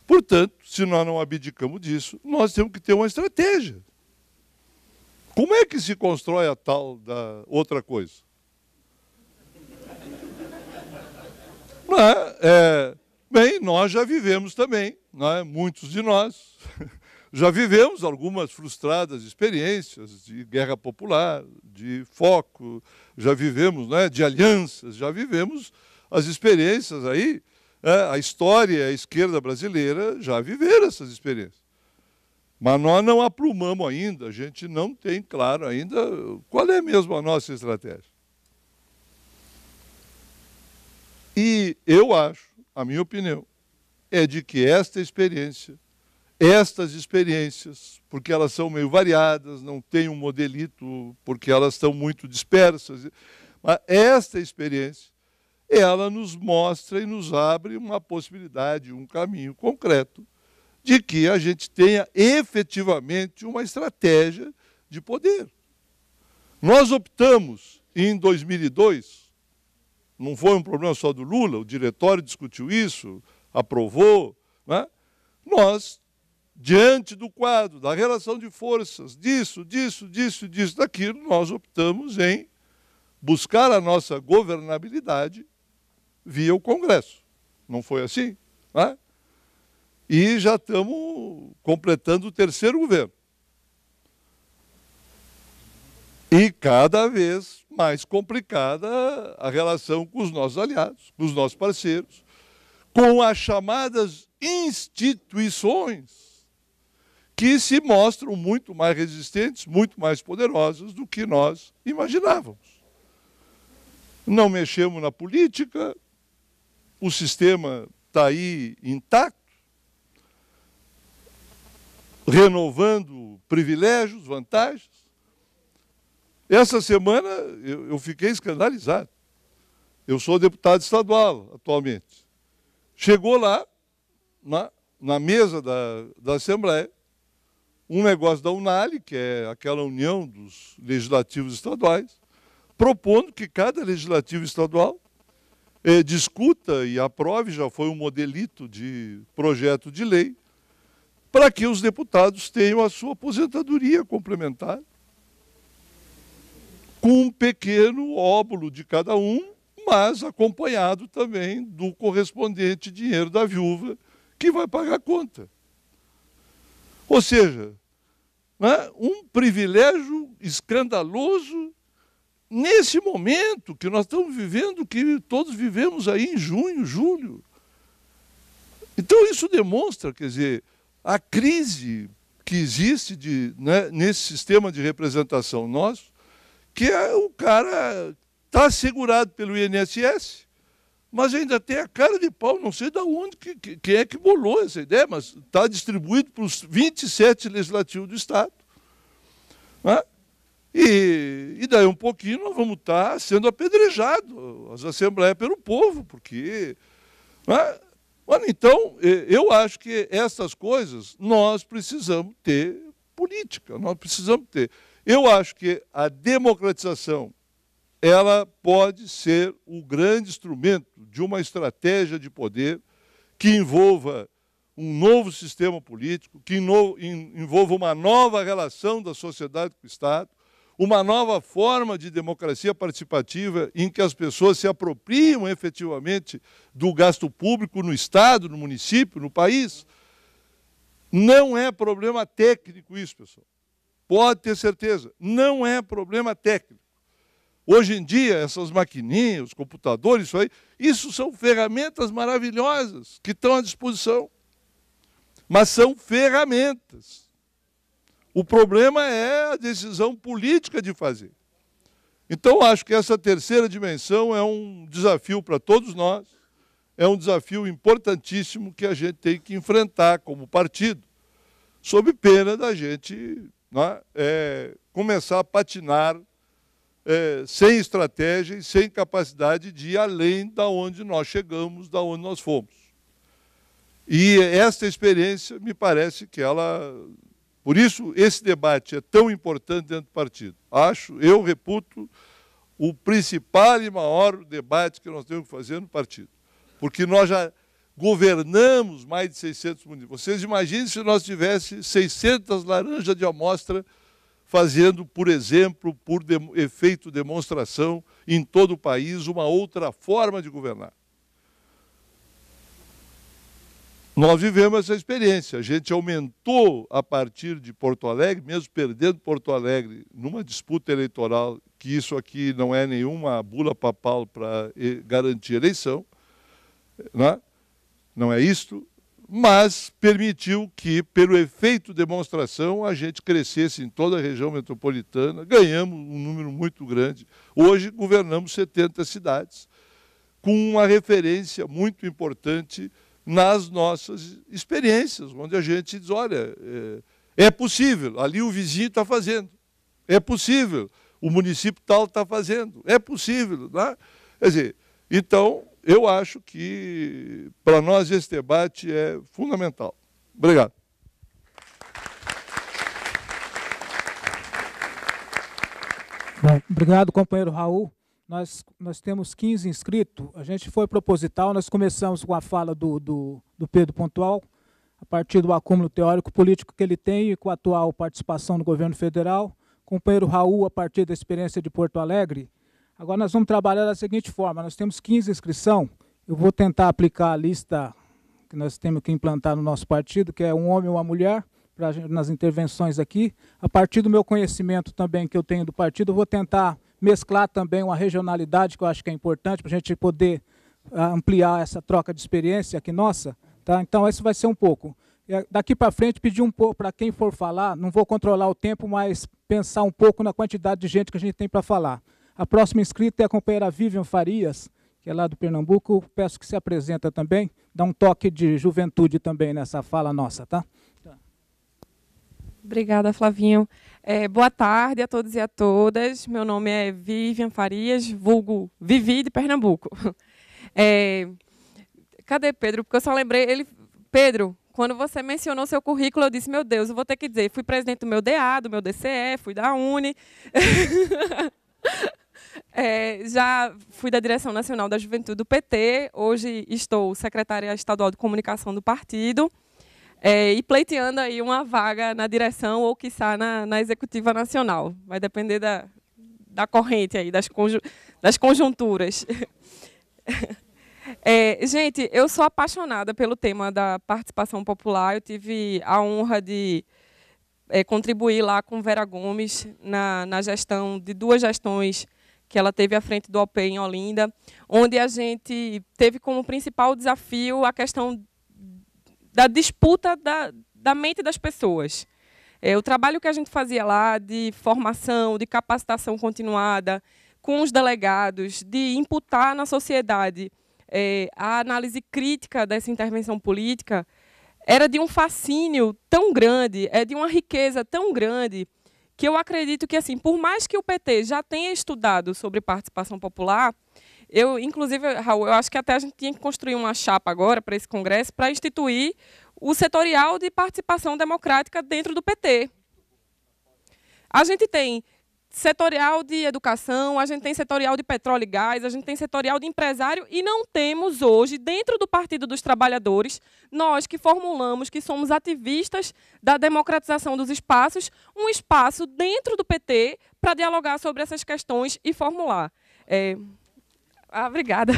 Portanto, se nós não abdicamos disso, nós temos que ter uma estratégia. Como é que se constrói a tal da outra coisa? Não é, é Bem, nós já vivemos também, é? muitos de nós *laughs* já vivemos algumas frustradas experiências de guerra popular, de foco, já vivemos é? de alianças, já vivemos as experiências aí. É, a história, a esquerda brasileira já viveram essas experiências. Mas nós não aprumamos ainda, a gente não tem claro ainda qual é mesmo a nossa estratégia. E eu acho a minha opinião, é de que esta experiência, estas experiências, porque elas são meio variadas, não tem um modelito, porque elas estão muito dispersas, mas esta experiência, ela nos mostra e nos abre uma possibilidade, um caminho concreto de que a gente tenha efetivamente uma estratégia de poder. Nós optamos em 2002 não foi um problema só do Lula, o diretório discutiu isso, aprovou. Né? Nós, diante do quadro, da relação de forças, disso, disso, disso, disso, daquilo, nós optamos em buscar a nossa governabilidade via o Congresso. Não foi assim? Né? E já estamos completando o terceiro governo. E cada vez mais complicada a relação com os nossos aliados, com os nossos parceiros, com as chamadas instituições que se mostram muito mais resistentes, muito mais poderosas do que nós imaginávamos. Não mexemos na política, o sistema está aí intacto, renovando privilégios, vantagens, essa semana eu, eu fiquei escandalizado. Eu sou deputado estadual atualmente. Chegou lá, na, na mesa da, da Assembleia, um negócio da Unali, que é aquela união dos legislativos estaduais, propondo que cada legislativo estadual eh, discuta e aprove, já foi um modelito de projeto de lei, para que os deputados tenham a sua aposentadoria complementar com um pequeno óbolo de cada um, mas acompanhado também do correspondente dinheiro da viúva, que vai pagar a conta. Ou seja, né, um privilégio escandaloso nesse momento que nós estamos vivendo, que todos vivemos aí em junho, julho. Então, isso demonstra, quer dizer, a crise que existe de, né, nesse sistema de representação nosso, porque é o cara está segurado pelo INSS, mas ainda tem a cara de pau, não sei de onde, que, que, quem é que bolou essa ideia, mas está distribuído para os 27 legislativos do Estado. Né? E, e, daí um pouquinho nós vamos estar tá sendo apedrejados, as assembleias pelo povo, porque. Né? Olha, então, eu acho que essas coisas nós precisamos ter política, nós precisamos ter. Eu acho que a democratização ela pode ser o grande instrumento de uma estratégia de poder que envolva um novo sistema político, que envolva uma nova relação da sociedade com o Estado, uma nova forma de democracia participativa em que as pessoas se apropriam efetivamente do gasto público no Estado, no município, no país. Não é problema técnico isso, pessoal. Pode ter certeza, não é problema técnico. Hoje em dia, essas maquininhas, os computadores, isso aí, isso são ferramentas maravilhosas que estão à disposição. Mas são ferramentas. O problema é a decisão política de fazer. Então, acho que essa terceira dimensão é um desafio para todos nós, é um desafio importantíssimo que a gente tem que enfrentar como partido, sob pena da gente né, é, começar a patinar é, sem estratégia e sem capacidade de ir além da onde nós chegamos, da onde nós fomos. E esta experiência, me parece que ela. Por isso, esse debate é tão importante dentro do partido. Acho, eu reputo, o principal e maior debate que nós temos que fazer no partido. Porque nós já governamos mais de 600 municípios. Vocês imaginem se nós tivéssemos 600 laranjas de amostra fazendo, por exemplo, por de, efeito demonstração em todo o país, uma outra forma de governar. Nós vivemos essa experiência. A gente aumentou a partir de Porto Alegre, mesmo perdendo Porto Alegre numa disputa eleitoral, que isso aqui não é nenhuma bula papal para eh, garantir eleição, né? não é isto? Mas permitiu que, pelo efeito demonstração, a gente crescesse em toda a região metropolitana, ganhamos um número muito grande. Hoje governamos 70 cidades, com uma referência muito importante nas nossas experiências, onde a gente diz: olha, é, é possível, ali o vizinho está fazendo, é possível, o município tal está fazendo, é possível. Né? Quer dizer, então eu acho que para nós esse debate é fundamental. Obrigado. Bom, obrigado, companheiro Raul. Nós, nós temos 15 inscritos. A gente foi proposital, nós começamos com a fala do, do, do Pedro Pontual, a partir do acúmulo teórico político que ele tem e com a atual participação no governo federal. Companheiro Raul, a partir da experiência de Porto Alegre, Agora nós vamos trabalhar da seguinte forma, nós temos 15 inscrição, eu vou tentar aplicar a lista que nós temos que implantar no nosso partido, que é um homem e uma mulher, pra, nas intervenções aqui. A partir do meu conhecimento também que eu tenho do partido, eu vou tentar mesclar também uma regionalidade que eu acho que é importante para a gente poder ah, ampliar essa troca de experiência aqui nossa. Tá? Então, esse vai ser um pouco. Ah, daqui para frente, pedir um pouco para quem for falar, não vou controlar o tempo, mas pensar um pouco na quantidade de gente que a gente tem para falar. A próxima inscrita é a companheira Vivian Farias, que é lá do Pernambuco. Peço que se apresenta também, dá um toque de juventude também nessa fala nossa, tá? tá. Obrigada, Flavinho. É, boa tarde a todos e a todas. Meu nome é Vivian Farias, vulgo Vivi de Pernambuco. *laughs* É, cadê Pedro? Porque eu só lembrei, ele, Pedro, quando você mencionou seu currículo, eu disse, meu Deus, eu vou ter que dizer, fui presidente do meu DA, do meu DCE, fui da UNE. *laughs* É, já fui da Direção Nacional da Juventude do PT, hoje estou secretária estadual de comunicação do partido é, e pleiteando aí uma vaga na direção ou, quiçá, na, na executiva nacional. Vai depender da, da corrente aí, das, conju das conjunturas. *laughs* É, gente, eu sou apaixonada pelo tema da participação popular. Eu tive a honra de é, contribuir lá com Vera Gomes na, na gestão de duas gestões que ela teve à frente do OP em Olinda, onde a gente teve como principal desafio a questão da disputa da, da mente das pessoas. É, o trabalho que a gente fazia lá de formação, de capacitação continuada com os delegados, de imputar na sociedade é, a análise crítica dessa intervenção política, era de um fascínio tão grande, é de uma riqueza tão grande, que eu acredito que, assim, por mais que o PT já tenha estudado sobre participação popular, eu, inclusive, Raul, eu acho que até a gente tinha que construir uma chapa agora para esse Congresso para instituir o setorial de participação democrática dentro do PT. A gente tem setorial de educação, a gente tem setorial de petróleo e gás, a gente tem setorial de empresário e não temos hoje, dentro do Partido dos Trabalhadores, nós que formulamos que somos ativistas da democratização dos espaços, um espaço dentro do PT para dialogar sobre essas questões e formular. É... Ah, obrigada.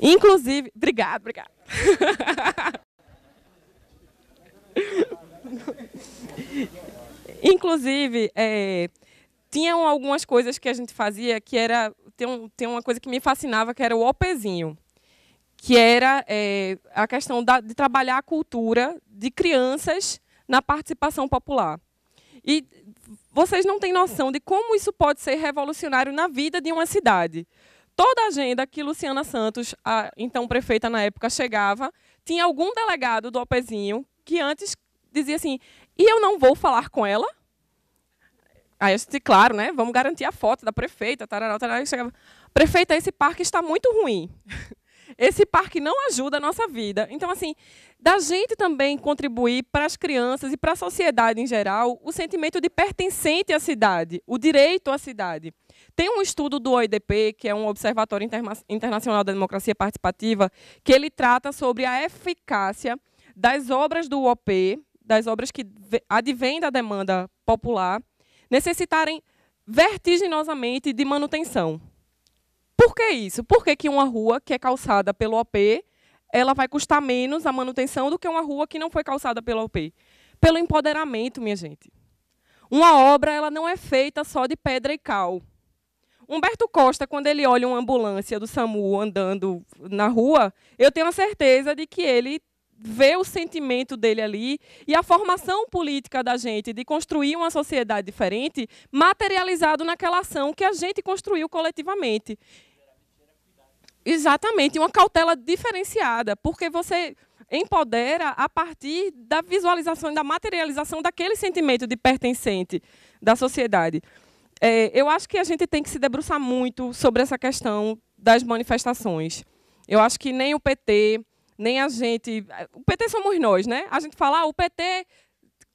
Inclusive, obrigado, obrigado. *laughs* *laughs* Inclusive, é, tinham algumas coisas que a gente fazia que era. Tem, um, tem uma coisa que me fascinava, que era o OPzinho, que era é, a questão da, de trabalhar a cultura de crianças na participação popular. E vocês não têm noção de como isso pode ser revolucionário na vida de uma cidade. Toda a agenda que Luciana Santos, a então prefeita na época, chegava, tinha algum delegado do OPzinho que antes dizia assim: e eu não vou falar com ela. Aí eu disse, claro, né? Vamos garantir a foto da prefeita, tarará, tarará. chegava, prefeita, esse parque está muito ruim. *laughs* Esse parque não ajuda a nossa vida. Então, assim, da gente também contribuir para as crianças e para a sociedade em geral o sentimento de pertencente à cidade, o direito à cidade. Tem um estudo do OIDP, que é um Observatório Internacional da Democracia Participativa, que ele trata sobre a eficácia das obras do OP das obras que advêm da demanda popular necessitarem vertiginosamente de manutenção. Por que isso? Por que, que uma rua que é calçada pelo OP ela vai custar menos a manutenção do que uma rua que não foi calçada pelo OP? Pelo empoderamento, minha gente. Uma obra ela não é feita só de pedra e cal. Humberto Costa, quando ele olha uma ambulância do SAMU andando na rua, eu tenho a certeza de que ele ver o sentimento dele ali e a formação política da gente de construir uma sociedade diferente materializado naquela ação que a gente construiu coletivamente. Exatamente, uma cautela diferenciada, porque você empodera a partir da visualização, e da materialização daquele sentimento de pertencente da sociedade. É, eu acho que a gente tem que se debruçar muito sobre essa questão das manifestações. Eu acho que nem o PT, nem a gente. O PT somos nós, né? A gente fala, ah, o PT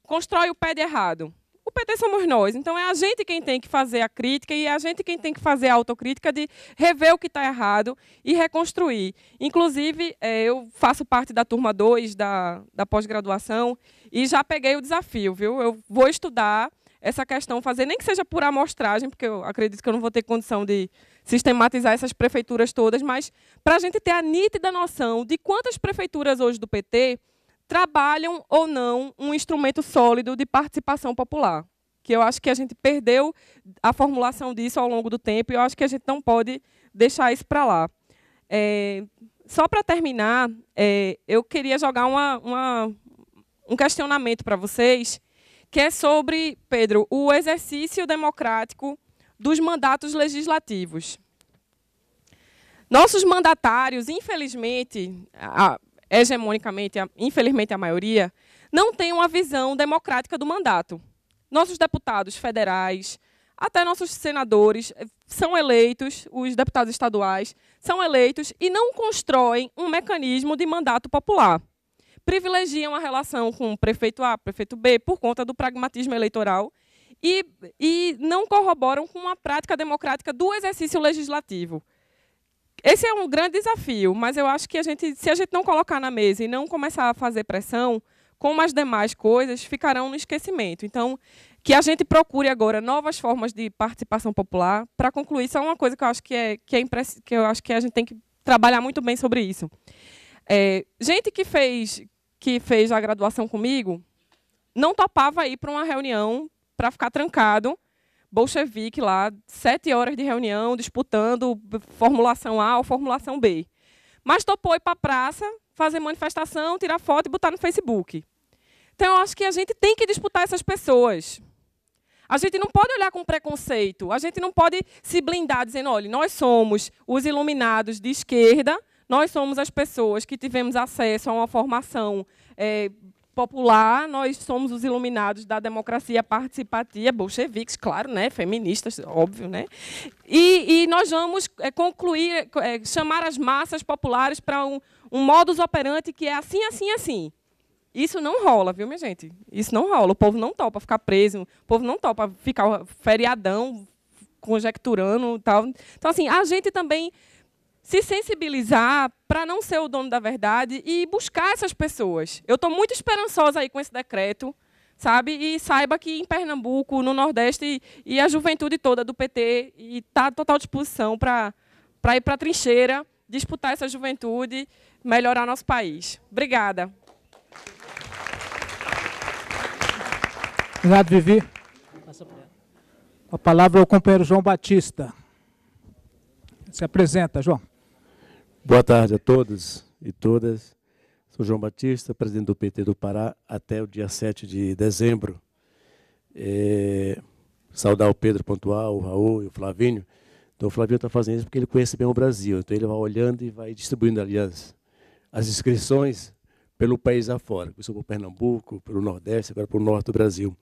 constrói o pé de errado. O PT somos nós. Então é a gente quem tem que fazer a crítica e é a gente quem tem que fazer a autocrítica de rever o que está errado e reconstruir. Inclusive, é, eu faço parte da turma 2 da, da pós-graduação e já peguei o desafio, viu? Eu vou estudar essa questão, fazer nem que seja por amostragem, porque eu acredito que eu não vou ter condição de sistematizar essas prefeituras todas, mas para a gente ter a nítida noção de quantas prefeituras hoje do PT trabalham ou não um instrumento sólido de participação popular. Que eu acho que a gente perdeu a formulação disso ao longo do tempo e eu acho que a gente não pode deixar isso para lá. É, só para terminar, é, eu queria jogar uma, uma, um questionamento para vocês que é sobre, Pedro, o exercício democrático dos mandatos legislativos. Nossos mandatários, infelizmente, a, hegemonicamente, a, infelizmente a maioria, não tem uma visão democrática do mandato. Nossos deputados federais, até nossos senadores eh, são eleitos, os deputados estaduais são eleitos e não constroem um mecanismo de mandato popular privilegiam a relação com o prefeito A, prefeito B, por conta do pragmatismo eleitoral, e, e não corroboram com a prática democrática do exercício legislativo. Esse é um grande desafio, mas eu acho que a gente, se a gente não colocar na mesa e não começar a fazer pressão, como as demais coisas, ficarão no esquecimento. Então, que a gente procure agora novas formas de participação popular. Para concluir, isso é uma coisa que eu acho que é, que, é que eu acho que a gente tem que trabalhar muito bem sobre isso. É, gente que fez, que fez a graduação comigo, não topava ir para uma reunião para ficar trancado, bolchevique lá, sete horas de reunião, disputando formulação A ou formulação B. Mas topou ir para a praça, fazer manifestação, tirar foto e botar no Facebook. Então, eu acho que a gente tem que disputar essas pessoas. A gente não pode olhar com preconceito, a gente não pode se blindar dizendo, olha, nós somos os iluminados de esquerda, nós somos as pessoas que tivemos acesso a uma formação é, popular, nós somos os iluminados da democracia participativa, bolcheviques, claro, né, feministas, óbvio, né? E, e nós vamos é, concluir, é, chamar as massas populares para um, um modus operandi que é assim, assim, assim. Isso não rola, viu, minha gente? Isso não rola. O povo não topa ficar preso, o povo não topa ficar feriadão, conjecturando tal. Então, assim, a gente também se sensibilizar para não ser o dono da verdade e buscar essas pessoas. Eu estou muito esperançosa aí com esse decreto, sabe? E saiba que em Pernambuco, no Nordeste e, a juventude toda do PT está à total disposição para ir para a trincheira, disputar essa juventude, melhorar nosso país. Obrigada. Obrigado, Vivi. A palavra é ao companheiro João Batista. Se apresenta, João. Boa tarde a todos e todas. Sou João Batista, presidente do PT do Pará, até o dia 7 de dezembro. É, saudar o Pedro Pontual, o Raul e o Flavinho. Então, o Flavinho está fazendo isso porque ele conhece bem o Brasil. Então, ele vai olhando e vai distribuindo, aliás, as inscrições pelo país afora. Começou por Pernambuco, pelo Nordeste, agora para o Norte do Brasil.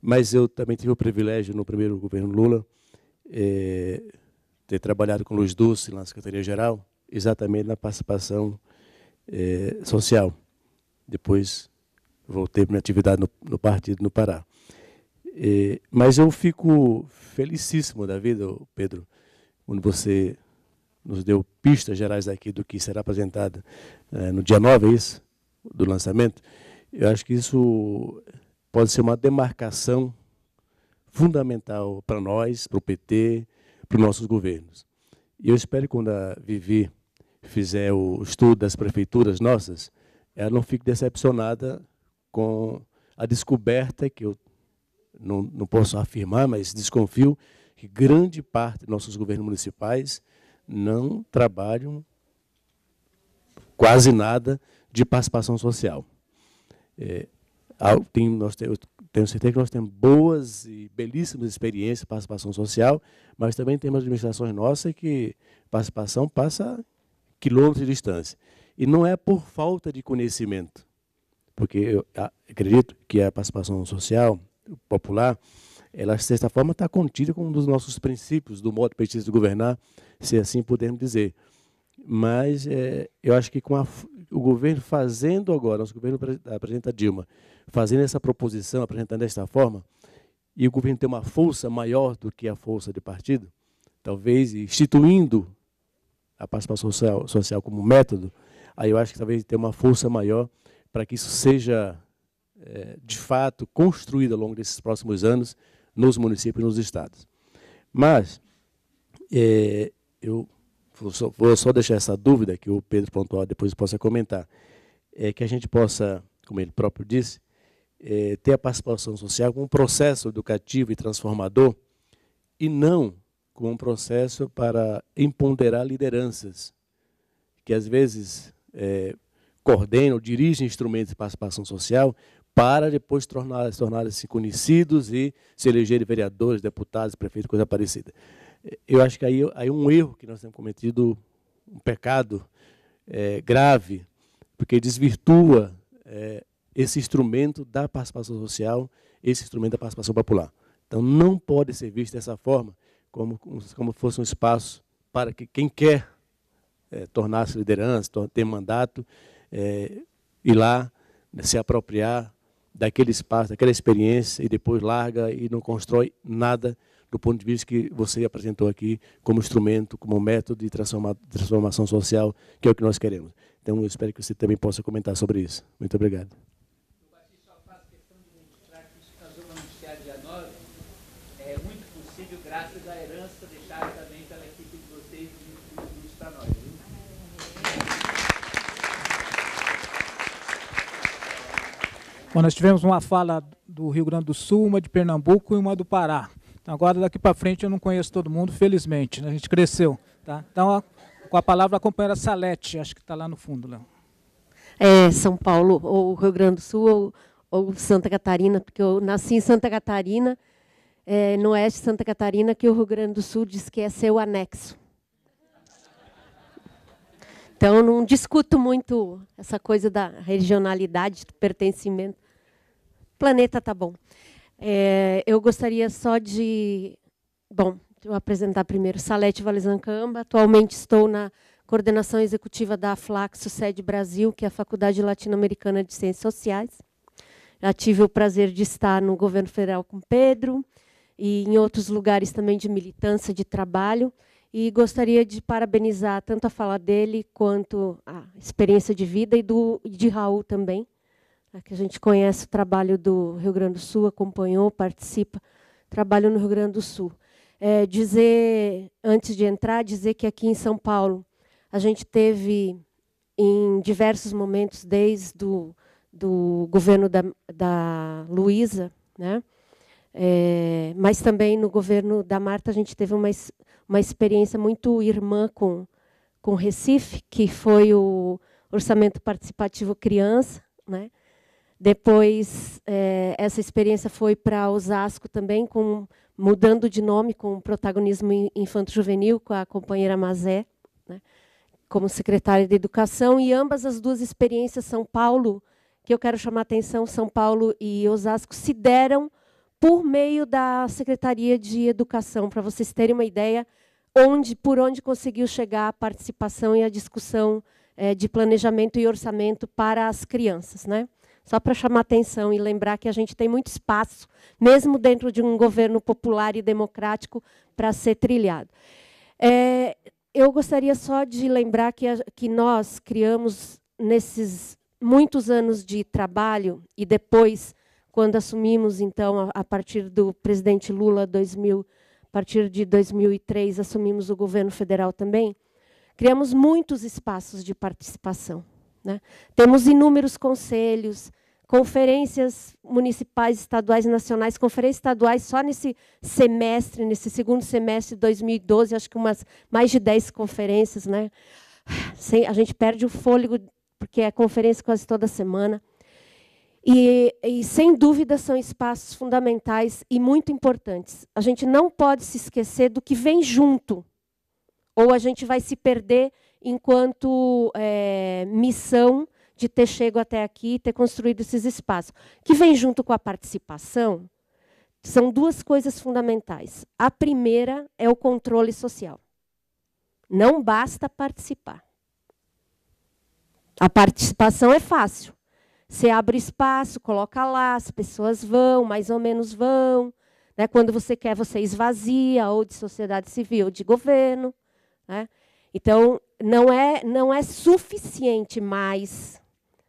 Mas eu também tive o privilégio, no primeiro governo Lula, é, ter trabalhado com Luiz Dulce, na Secretaria-Geral, exatamente na participação eh, social. Depois voltei para minha atividade no, no partido no Pará. Eh, mas eu fico felicíssimo da vida, Pedro, quando você nos deu pistas gerais aqui do que será apresentado eh, no dia 9, é isso? Do lançamento. Eu acho que isso pode ser uma demarcação fundamental para nós, para o PT, para os nossos governos. E eu espero que quando a Vivi fizer o estudo das prefeituras nossas, ela não fique decepcionada com a descoberta que eu não, não posso afirmar, mas desconfio que grande parte de nossos governos municipais não trabalham quase nada de participação social. É, tem, nós, eu tenho certeza que nós temos boas e belíssimas experiências de participação social, mas também temos administrações nossas que participação passa quilômetros de distância. E não é por falta de conhecimento, porque eu acredito que a participação social popular, ela, de certa forma, está contida como um dos nossos princípios do modo petista de governar, se assim pudermos dizer. Mas é, eu acho que com a, o governo fazendo agora, nosso governo apresenta presidenta Dilma, fazendo essa proposição, apresentando desta forma, e o governo ter uma força maior do que a força de partido, talvez instituindo a participação social, social como método, aí eu acho que talvez tenha uma força maior para que isso seja, é, de fato, construído ao longo desses próximos anos nos municípios e nos estados. Mas, é, eu vou só, vou só, deixar essa dúvida que o Pedro pontual depois possa comentar, é que a gente possa, como ele próprio disse, é, ter a participação social como um processo educativo e transformador e não como um processo para empoderar lideranças que às vezes é, coordenam, dirigem instrumentos de participação social para depois tornar, tornarem-se conhecidos e se elegerem vereadores, deputados, prefeitos, coisa parecida. Eu acho que aí, aí um erro que nós temos cometido, um pecado é, grave, porque desvirtua é, esse instrumento da participação social, esse instrumento da participação popular. Então, não pode ser visto dessa forma, como, como fosse um espaço para que quem quer é, tornar-se liderança, ter mandato, é, ir lá, né, se apropriar daquele espaço, daquela experiência, e depois larga e não constrói nada do ponto de vista que você apresentou aqui como instrumento, como método de transformação social, que é o que nós queremos. Então, eu espero que você também possa comentar sobre isso. Muito obrigado. Bom, nós tivemos uma fala do Rio Grande do Sul, uma de Pernambuco e uma do Pará. Então, agora, daqui para frente, eu não conheço todo mundo, felizmente. Né? A gente cresceu. Tá? Então, com a palavra, a companheira Salete, acho que está lá no fundo. Lá. É, São Paulo, ou Rio Grande do Sul, ou, ou Santa Catarina, porque eu nasci em Santa Catarina, é, no oeste é de Santa Catarina, que o Rio Grande do Sul diz que é seu anexo. Então, não discuto muito essa coisa da regionalidade, do pertencimento planeta tá bom. É, eu gostaria só de. Bom, de apresentar primeiro. Salete Valizancamba, atualmente estou na coordenação executiva da Flaxo Sede Brasil, que é a Faculdade Latino-Americana de Ciências Sociais. Já tive o prazer de estar no governo federal com Pedro e em outros lugares também de militância, de trabalho. E gostaria de parabenizar tanto a fala dele quanto a experiência de vida e do, de Raul também né, que a gente conhece o trabalho do Rio Grande do Sul, acompanhou, participa, trabalho no Rio Grande do Sul. É, dizer, antes de entrar, dizer que aqui em São Paulo a gente teve, em diversos momentos, desde o do governo da, da Luísa, né? É, mas também no governo da Marta a gente teve uma, uma experiência muito irmã com, com Recife, que foi o orçamento participativo criança, né? Depois, é, essa experiência foi para Osasco também, com, mudando de nome, com protagonismo infanto-juvenil, com a companheira Mazé, né, como secretária de Educação. E ambas as duas experiências, São Paulo, que eu quero chamar a atenção, São Paulo e Osasco, se deram por meio da Secretaria de Educação, para vocês terem uma ideia onde, por onde conseguiu chegar a participação e a discussão é, de planejamento e orçamento para as crianças. Né? só para chamar atenção e lembrar que a gente tem muito espaço, mesmo dentro de um governo popular e democrático, para ser trilhado. É, eu gostaria só de lembrar que, a, que nós criamos, nesses muitos anos de trabalho, e depois, quando assumimos, então, a, a partir do presidente Lula, 2000, a partir de 2003, assumimos o governo federal também, criamos muitos espaços de participação né? Temos inúmeros conselhos, conferências municipais, estaduais e nacionais, conferências estaduais só nesse semestre, nesse segundo semestre de 2012, acho que umas mais de 10 conferências. Né? Sem, a gente perde o fôlego, porque é conferência quase toda semana. E, e, sem dúvida, são espaços fundamentais e muito importantes. A gente não pode se esquecer do que vem junto, ou a gente vai se perder enquanto é, missão de ter chego até aqui e ter construído esses espaços, que vem junto com a participação, são duas coisas fundamentais. A primeira é o controle social. Não basta participar. A participação é fácil. Você abre espaço, coloca lá, as pessoas vão, mais ou menos vão. Né? Quando você quer, você esvazia, ou de sociedade civil, ou de governo. Né? Então, não é, não é suficiente mais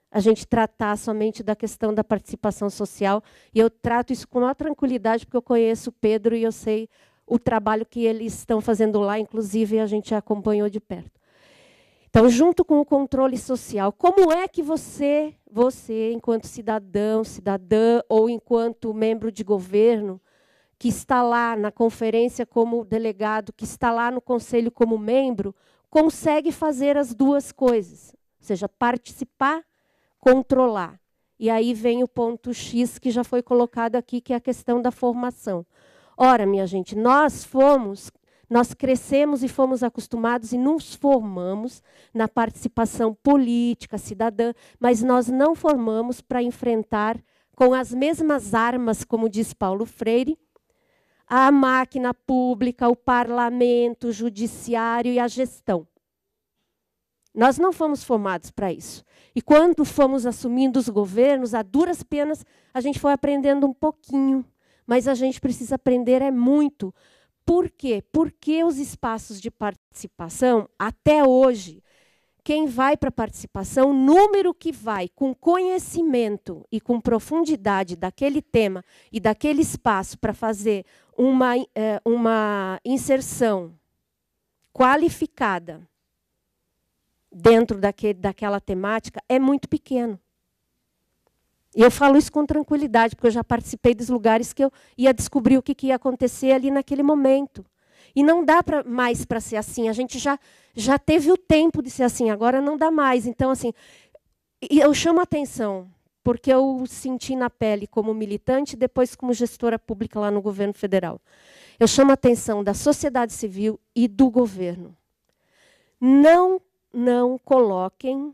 a gente tratar somente da questão da participação social. E eu trato isso com maior tranquilidade, porque eu conheço o Pedro e eu sei o trabalho que eles estão fazendo lá, inclusive a gente acompanhou de perto. Então, junto com o controle social, como é que você, você enquanto cidadão, cidadã ou enquanto membro de governo, que está lá na conferência como delegado, que está lá no conselho como membro, consegue fazer as duas coisas, ou seja, participar, controlar. E aí vem o ponto X que já foi colocado aqui, que é a questão da formação. Ora, minha gente, nós fomos, nós crescemos e fomos acostumados e nos formamos na participação política, cidadã, mas nós não formamos para enfrentar com as mesmas armas, como diz Paulo Freire, a máquina pública, o parlamento, o judiciário e a gestão. Nós não fomos formados para isso. E quando fomos assumindo os governos, a duras penas, a gente foi aprendendo um pouquinho. Mas a gente precisa aprender é muito. Por quê? Porque os espaços de participação, até hoje, quem vai para a participação, número que vai com conhecimento e com profundidade daquele tema e daquele espaço para fazer uma, é, uma inserção qualificada dentro daquele, daquela temática é muito pequeno. E eu falo isso com tranquilidade, porque eu já participei dos lugares que eu ia descobrir o que, que ia acontecer ali naquele momento. E não dá pra, mais para ser assim. A gente já, já teve o tempo de ser assim, agora não dá mais. Então, assim, eu chamo a atenção, porque eu senti na pele como militante, depois como gestora pública lá no governo federal. Eu chamo a atenção da sociedade civil e do governo. Não, não coloquem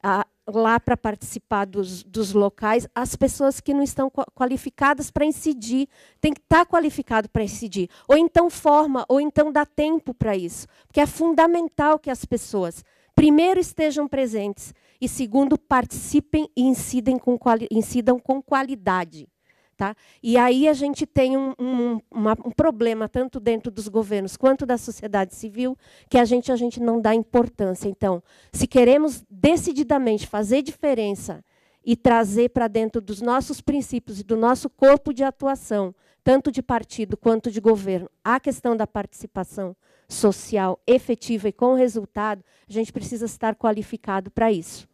a, lá para participar dos, dos locais as pessoas que não estão qualificadas para incidir. Tem que estar tá qualificado para incidir. Ou então forma, ou então dá tempo para isso. Porque é fundamental que as pessoas, primeiro, estejam presentes e, segundo, participem e incidem com, incidam com qualidade. Tá? E aí a gente tem um, um, uma, um, problema, tanto dentro dos governos quanto da sociedade civil, que a gente, a gente não dá importância. Então, se queremos decididamente fazer diferença e trazer para dentro dos nossos princípios e do nosso corpo de atuação, tanto de partido quanto de governo, a questão da participação social efetiva e com resultado, a gente precisa estar qualificado para isso.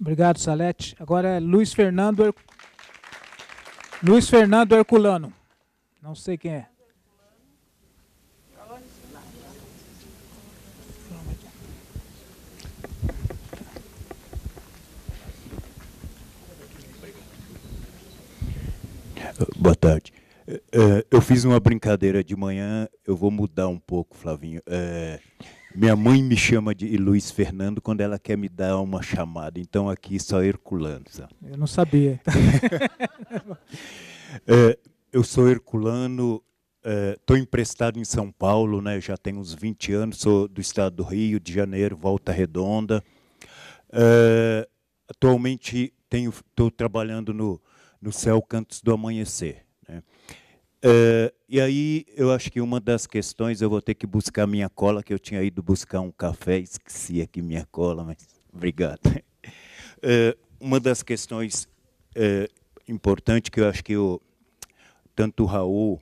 Obrigado, Salete. Agora é Luiz Fernando Luiz Fernando Herculano. Não sei quem é. Boa tarde. É, é, eu fiz uma brincadeira de manhã, eu vou mudar um pouco, Flavinho. É... Minha mãe me chama de Luiz Fernando quando ela quer me dar uma chamada. Então aqui só Herculano. Sabe? Eu não sabia. *laughs* é, eu sou Herculano, estou é, emprestado em São Paulo, né? já tenho uns 20 anos, sou do estado do Rio de Janeiro, Volta Redonda. É, atualmente estou trabalhando no, no Céu Cantos do Amanhecer. É, e aí eu acho que uma das questões eu vou ter que buscar minha cola, que eu tinha ido buscar um café, esqueci aqui minha cola, mas obrigado. É, *laughs* uma das questões é, eh, importantes que eu acho que eu, tanto o Raul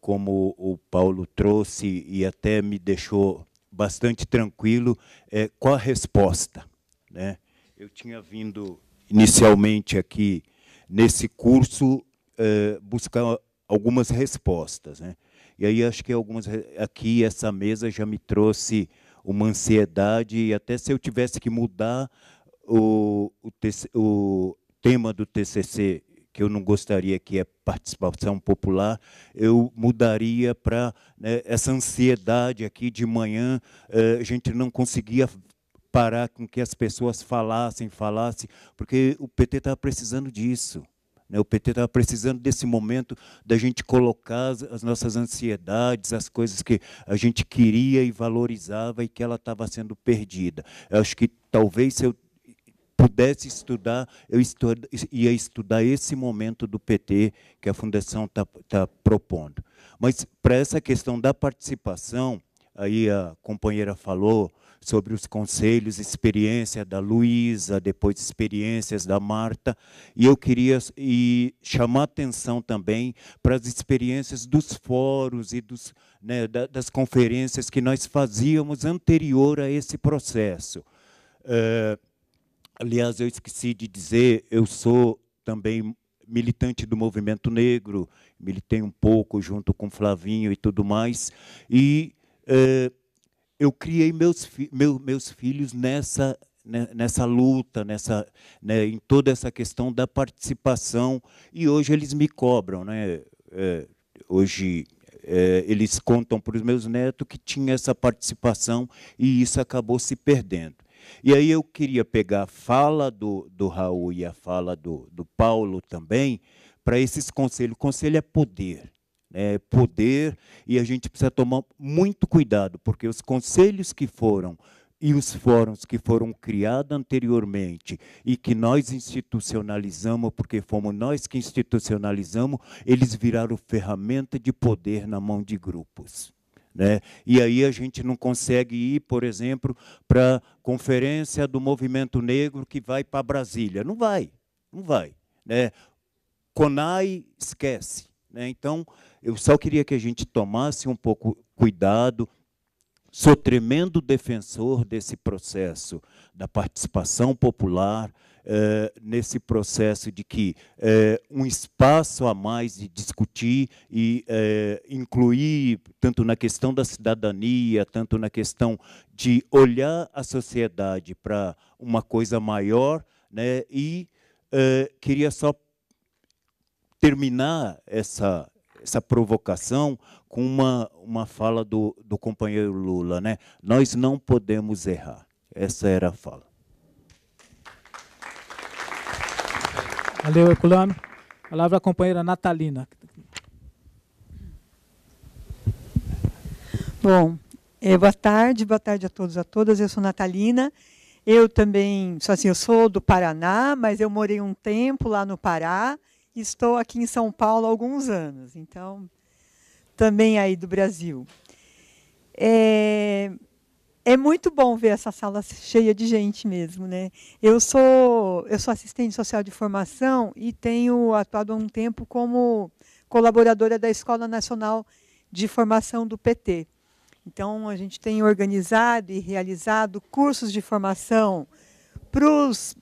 como o Paulo trouxe e até me deixou bastante tranquilo é qual a resposta. Né? Eu tinha vindo inicialmente aqui nesse curso é, buscar algumas respostas. Né? E aí acho que algumas aqui essa mesa já me trouxe uma ansiedade, e até se eu tivesse que mudar o, o, o tema do TCC, que eu não gostaria que é participação popular, eu mudaria para né, essa ansiedade aqui de manhã, eh, a gente não conseguia parar com que as pessoas falassem, falassem, porque o PT estava tá precisando disso. Né? O PT estava precisando desse momento da gente colocar as nossas ansiedades, as coisas que a gente queria e valorizava e que ela estava sendo perdida. Eu acho que talvez se eu pudesse estudar, eu ia estudar esse momento do PT que a Fundação está tá propondo. Mas para essa questão da participação, aí a companheira falou sobre os conselhos, experiência da Luísa, depois experiências da Marta, e eu queria e chamar atenção também para as experiências dos fóruns e dos, né, das conferências que nós fazíamos anterior a esse processo. É, aliás, eu esqueci de dizer, eu sou também militante do movimento negro, militei um pouco junto com Flavinho e tudo mais, e é, eu criei meus, meu, meus filhos nessa nessa luta, nessa, né, em toda essa questão da participação. E hoje eles me cobram, né? É, hoje é, eles contam para os meus netos que tinha essa participação e isso acabou se perdendo. E aí eu queria pegar a fala do, do Raul e a fala do, do Paulo também para esses conselhos. Conselho é poder é, poder, e a gente precisa tomar muito cuidado, porque os conselhos que foram e os fóruns que foram criados anteriormente e que nós institucionalizamos, porque fomos nós que institucionalizamos, eles viraram ferramenta de poder na mão de grupos. Né? E aí a gente não consegue ir, por exemplo, para a conferência do movimento negro que vai para Brasília. Não vai, não vai. Né? CONAI esquece. Né? Então, eu só queria que a gente tomasse um pouco cuidado. Sou tremendo defensor desse processo da participação popular, é, nesse processo de que é, um espaço a mais de discutir e é, incluir, tanto na questão da cidadania, tanto na questão de olhar a sociedade para uma coisa maior, né, e queria só terminar essa, essa provocação com uma, uma fala do, do companheiro Lula, né? Nós não podemos errar. Essa era a fala. Valeu, A Palavra à companheira Natalina. Bom, é, boa tarde, boa tarde a todos, a todas. Eu sou Natalina. Eu também, assim, eu sou do Paraná, mas eu morei um tempo lá no Pará estou aqui em São Paulo há alguns anos, então também aí do Brasil. É, é muito bom ver essa sala cheia de gente mesmo, né? Eu sou eu sou assistente social de formação e tenho atuado há um tempo como colaboradora da Escola Nacional de Formação do PT. Então a gente tem organizado e realizado cursos de formação para os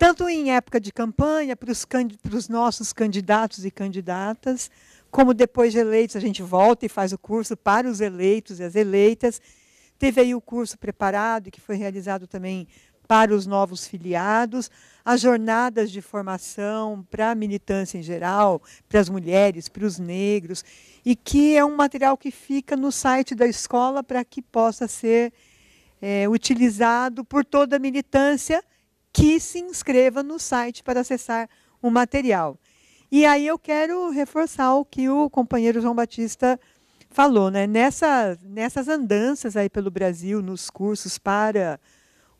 tanto em época de campanha, para os, para os nossos candidatos e candidatas, como depois de eleitos, a gente volta e faz o curso para os eleitos e as eleitas. Teve aí o curso preparado, que foi realizado também para os novos filiados, as jornadas de formação para a militância em geral, para as mulheres, para os negros, e que é um material que fica no site da escola para que possa ser é, utilizado por toda a militância que se inscreva no site para acessar o material. E aí eu quero reforçar o que o companheiro João Batista falou, né? Nessa, nessas andanças aí pelo Brasil, nos cursos para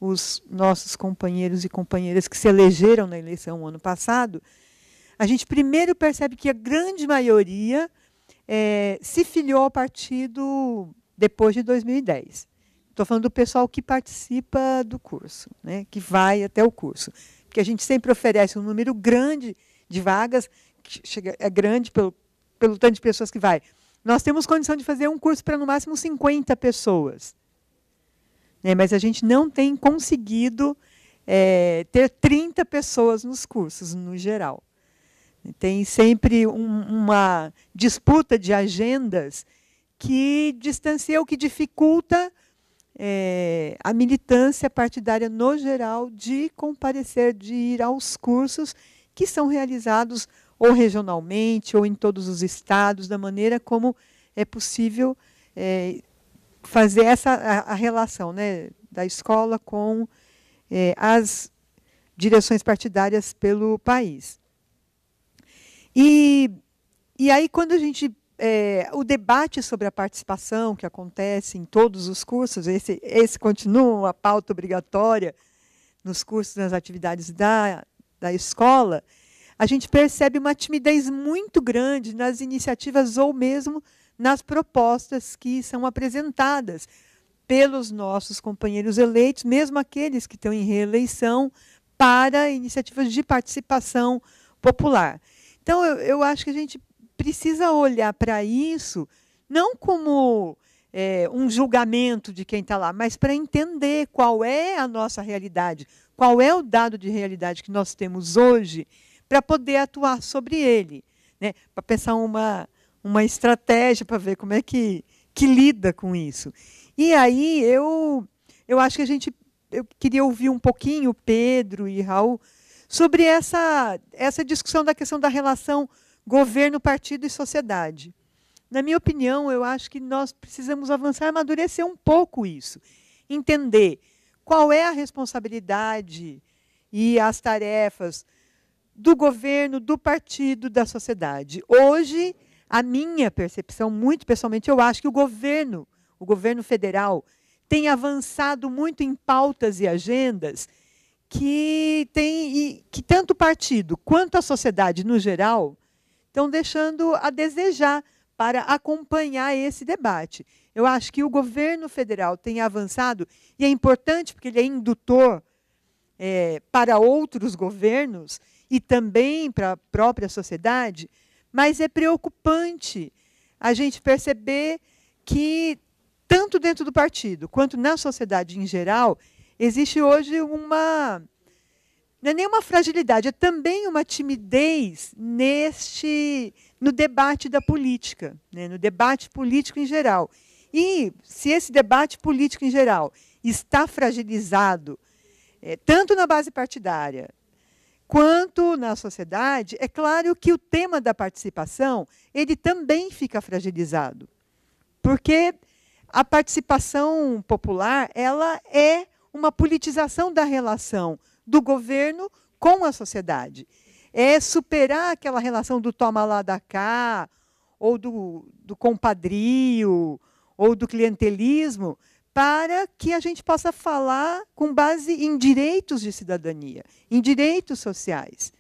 os nossos companheiros e companheiras que se elegeram na eleição ano passado, a gente primeiro percebe que a grande maioria é, se filiou ao partido depois de 2010. Estou falando do pessoal que participa do curso, né, que vai até o curso. Porque a gente sempre oferece um número grande de vagas, que chega, é grande pelo, pelo tanto de pessoas que vai. Nós temos condição de fazer um curso para no máximo 50 pessoas. Né, mas a gente não tem conseguido é, ter 30 pessoas nos cursos, no geral. Tem sempre um, uma disputa de agendas que distancia, o que dificulta é, a militância partidária no geral de comparecer, de ir aos cursos que são realizados ou regionalmente ou em todos os estados, da maneira como é possível é, fazer essa a, a, relação né, da escola com é, as direções partidárias pelo país. E, e aí, quando a gente é, o debate sobre a participação que acontece em todos os cursos, esse, esse continua a pauta obrigatória nos cursos, nas atividades da, da escola, a gente percebe uma timidez muito grande nas iniciativas ou mesmo nas propostas que são apresentadas pelos nossos companheiros eleitos, mesmo aqueles que estão em reeleição, para iniciativas de participação popular. Então, eu, eu acho que a gente precisa olhar para isso não como é, um julgamento de quem está lá, mas para entender qual é a nossa realidade, qual é o dado de realidade que nós temos hoje, para poder atuar sobre ele, né? para pensar uma, uma estratégia para ver como é que, que lida com isso. E aí eu, eu acho que a gente eu queria ouvir um pouquinho Pedro e Raul sobre essa, essa discussão da questão da relação governo, partido e sociedade. Na minha opinião, eu acho que nós precisamos avançar, amadurecer um pouco isso, entender qual é a responsabilidade e as tarefas do governo, do partido, da sociedade. Hoje, a minha percepção, muito pessoalmente, eu acho que o governo, o governo federal, tem avançado muito em pautas e agendas que tem que tanto o partido quanto a sociedade no geral estão deixando a desejar para acompanhar esse debate. Eu acho que o governo federal tem avançado, e é importante porque ele é indutor é, para outros governos e também para a própria sociedade, mas é preocupante a gente perceber que, tanto dentro do partido quanto na sociedade em geral, existe hoje uma não é nenhuma fragilidade, é também uma timidez neste no debate da política, né, no debate político em geral. E se esse debate político em geral está fragilizado, é, tanto na base partidária quanto na sociedade, é claro que o tema da participação ele também fica fragilizado, porque a participação popular ela é uma politização da relação do governo com a sociedade. É superar aquela relação do toma lá da cá, ou do, do compadrio, ou do clientelismo, para que a gente possa falar com base em direitos de cidadania, em direitos sociais.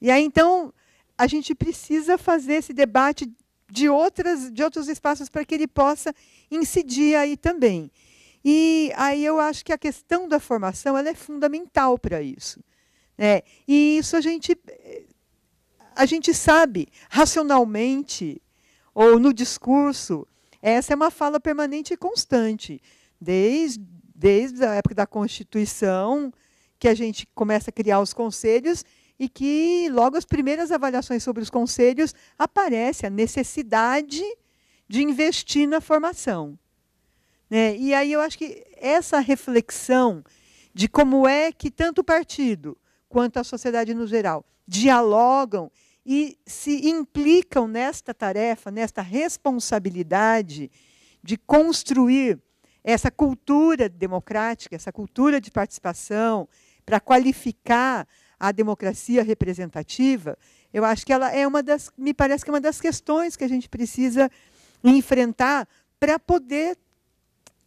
E aí, então, a gente precisa fazer esse debate de, outras, de outros espaços para que ele possa incidir aí também. E aí eu acho que a questão da formação ela é fundamental para isso. Né? E isso a gente, eh, a gente sabe racionalmente ou no discurso. Essa é uma fala permanente e constante, desde, desde a época da Constituição, que a gente começa a criar os conselhos e que logo as primeiras avaliações sobre os conselhos aparece a necessidade de investir na formação. Né? E aí eu acho que essa reflexão de como é que tanto o partido quanto a sociedade no geral dialogam e se implicam nesta tarefa, nesta responsabilidade de construir essa cultura democrática, essa cultura de participação, para qualificar a democracia representativa, eu acho que ela é uma das, me parece que é uma das questões que a gente precisa enfrentar para poder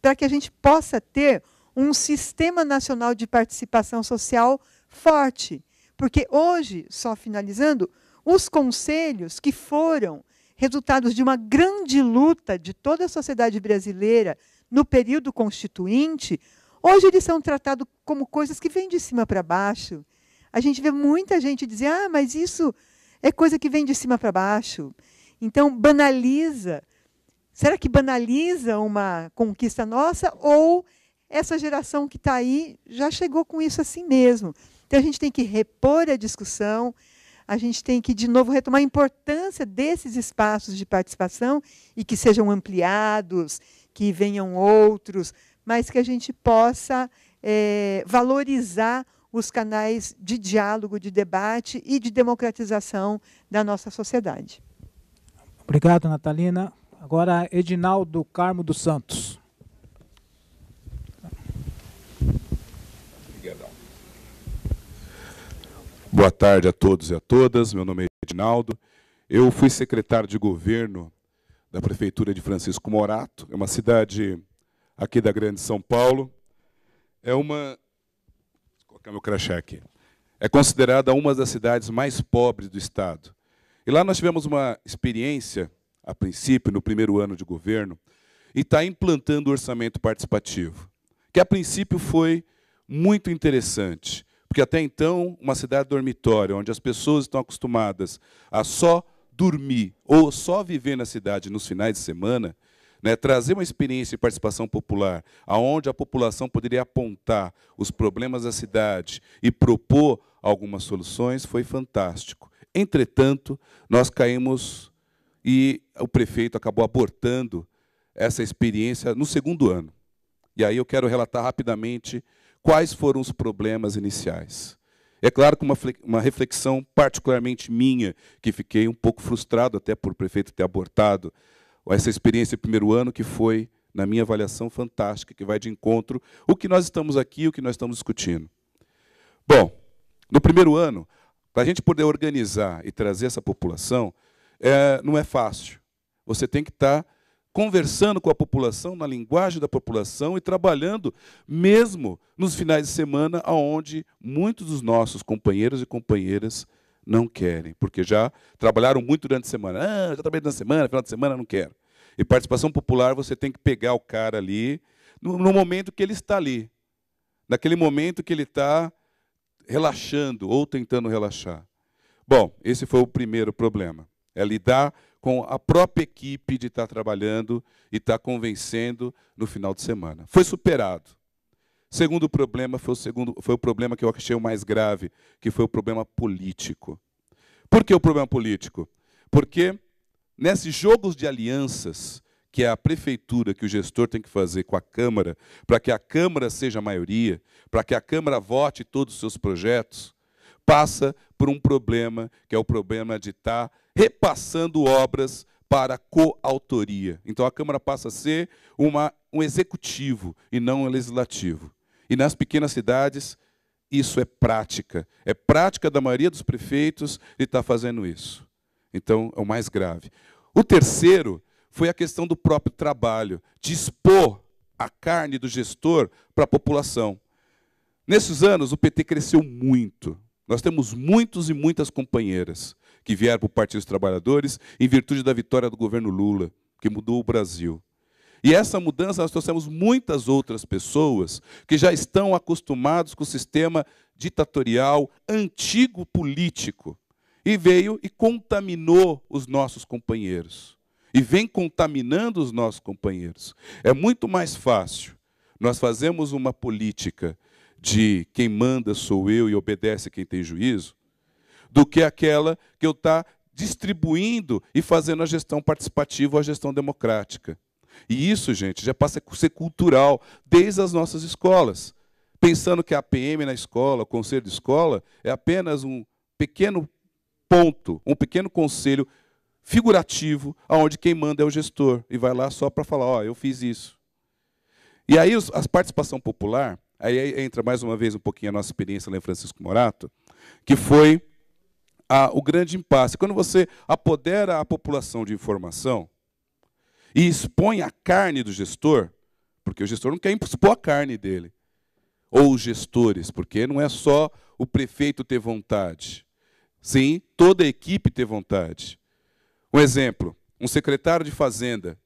para que a gente possa ter um sistema nacional de participação social forte. Porque hoje, só finalizando, os conselhos que foram resultados de uma grande luta de toda a sociedade brasileira no período constituinte, hoje eles são tratados como coisas que vêm de cima para baixo. A gente vê muita gente dizer: ah, mas isso é coisa que vem de cima para baixo. Então, banaliza Será que banaliza uma conquista nossa ou essa geração que está aí já chegou com isso assim mesmo? Então a gente tem que repor a discussão, a gente tem que, de novo, retomar a importância desses espaços de participação e que sejam ampliados, que venham outros, mas que a gente possa é, valorizar os canais de diálogo, de debate e de democratização da nossa sociedade. Obrigado, Natalina. Agora, Edinaldo Carmo dos Santos. Boa tarde a todos e a todas. Meu nome é Edinaldo. Eu fui secretário de governo da prefeitura de Francisco Morato, é uma cidade aqui da Grande São Paulo. É uma Vou colocar meu crachá aqui. É considerada uma das cidades mais pobres do estado. E lá nós tivemos uma experiência a princípio, no primeiro ano de governo, e está implantando o orçamento participativo, que a princípio foi muito interessante, porque até então, uma cidade dormitória, onde as pessoas estão acostumadas a só dormir ou só viver na cidade nos finais de semana, né, trazer uma experiência de participação popular, aonde a população poderia apontar os problemas da cidade e propor algumas soluções, foi fantástico. Entretanto, nós caímos e o prefeito acabou abortando essa experiência no segundo ano. E aí eu quero relatar rapidamente quais foram os problemas iniciais. É claro que uma, uma reflexão particularmente minha, que fiquei um pouco frustrado até por o prefeito ter abortado essa experiência do primeiro ano, que foi, na minha avaliação, fantástica, que vai de encontro o que nós estamos aqui, o que nós estamos discutindo. Bom, no primeiro ano, para a gente poder organizar e trazer essa população, é, não é fácil. Você tem que estar tá conversando com a população, na linguagem da população e trabalhando mesmo nos finais de semana, aonde muitos dos nossos companheiros e companheiras não querem, porque já trabalharam muito durante a semana. Ah, já trabalhei durante a semana, final de semana não quero. E participação popular, você tem que pegar o cara ali no, no momento que ele está ali, naquele momento que ele está relaxando ou tentando relaxar. Bom, esse foi o primeiro problema é lidar com a própria equipe de estar trabalhando e estar convencendo no final de semana. Foi superado. Segundo problema foi o segundo foi o problema que eu achei o mais grave, que foi o problema político. Por que o problema político? Porque nesses jogos de alianças que é a prefeitura que o gestor tem que fazer com a Câmara, para que a Câmara seja a maioria, para que a Câmara vote todos os seus projetos, passa por um problema, que é o problema de estar repassando obras para coautoria. Então a Câmara passa a ser uma, um executivo e não um legislativo. E nas pequenas cidades, isso é prática. É prática da maioria dos prefeitos de estar tá fazendo isso. Então, é o mais grave. O terceiro foi a questão do próprio trabalho, de expor a carne do gestor para a população. Nesses anos, o PT cresceu muito. Nós temos muitos e muitas companheiras que vieram para o Partido dos Trabalhadores, em virtude da vitória do governo Lula, que mudou o Brasil. E essa mudança nós trouxemos muitas outras pessoas que já estão acostumados com o sistema ditatorial antigo político e veio e contaminou os nossos companheiros. E vem contaminando os nossos companheiros. É muito mais fácil nós fazemos uma política de quem manda sou eu e obedece quem tem juízo, do que aquela que eu está distribuindo e fazendo a gestão participativa ou a gestão democrática. E isso, gente, já passa a ser cultural desde as nossas escolas. Pensando que a PM na escola, o conselho de escola, é apenas um pequeno ponto, um pequeno conselho figurativo, onde quem manda é o gestor e vai lá só para falar: ó, oh, eu fiz isso. E aí a participação popular, aí entra mais uma vez um pouquinho a nossa experiência lá em Francisco Morato, que foi a, o grande impasse. Quando você apodera a população de informação e expõe a carne do gestor, porque o gestor não quer expor a carne dele, ou os gestores, porque não é só o prefeito ter vontade. Sim, toda a equipe ter vontade. Um exemplo, um secretário de fazenda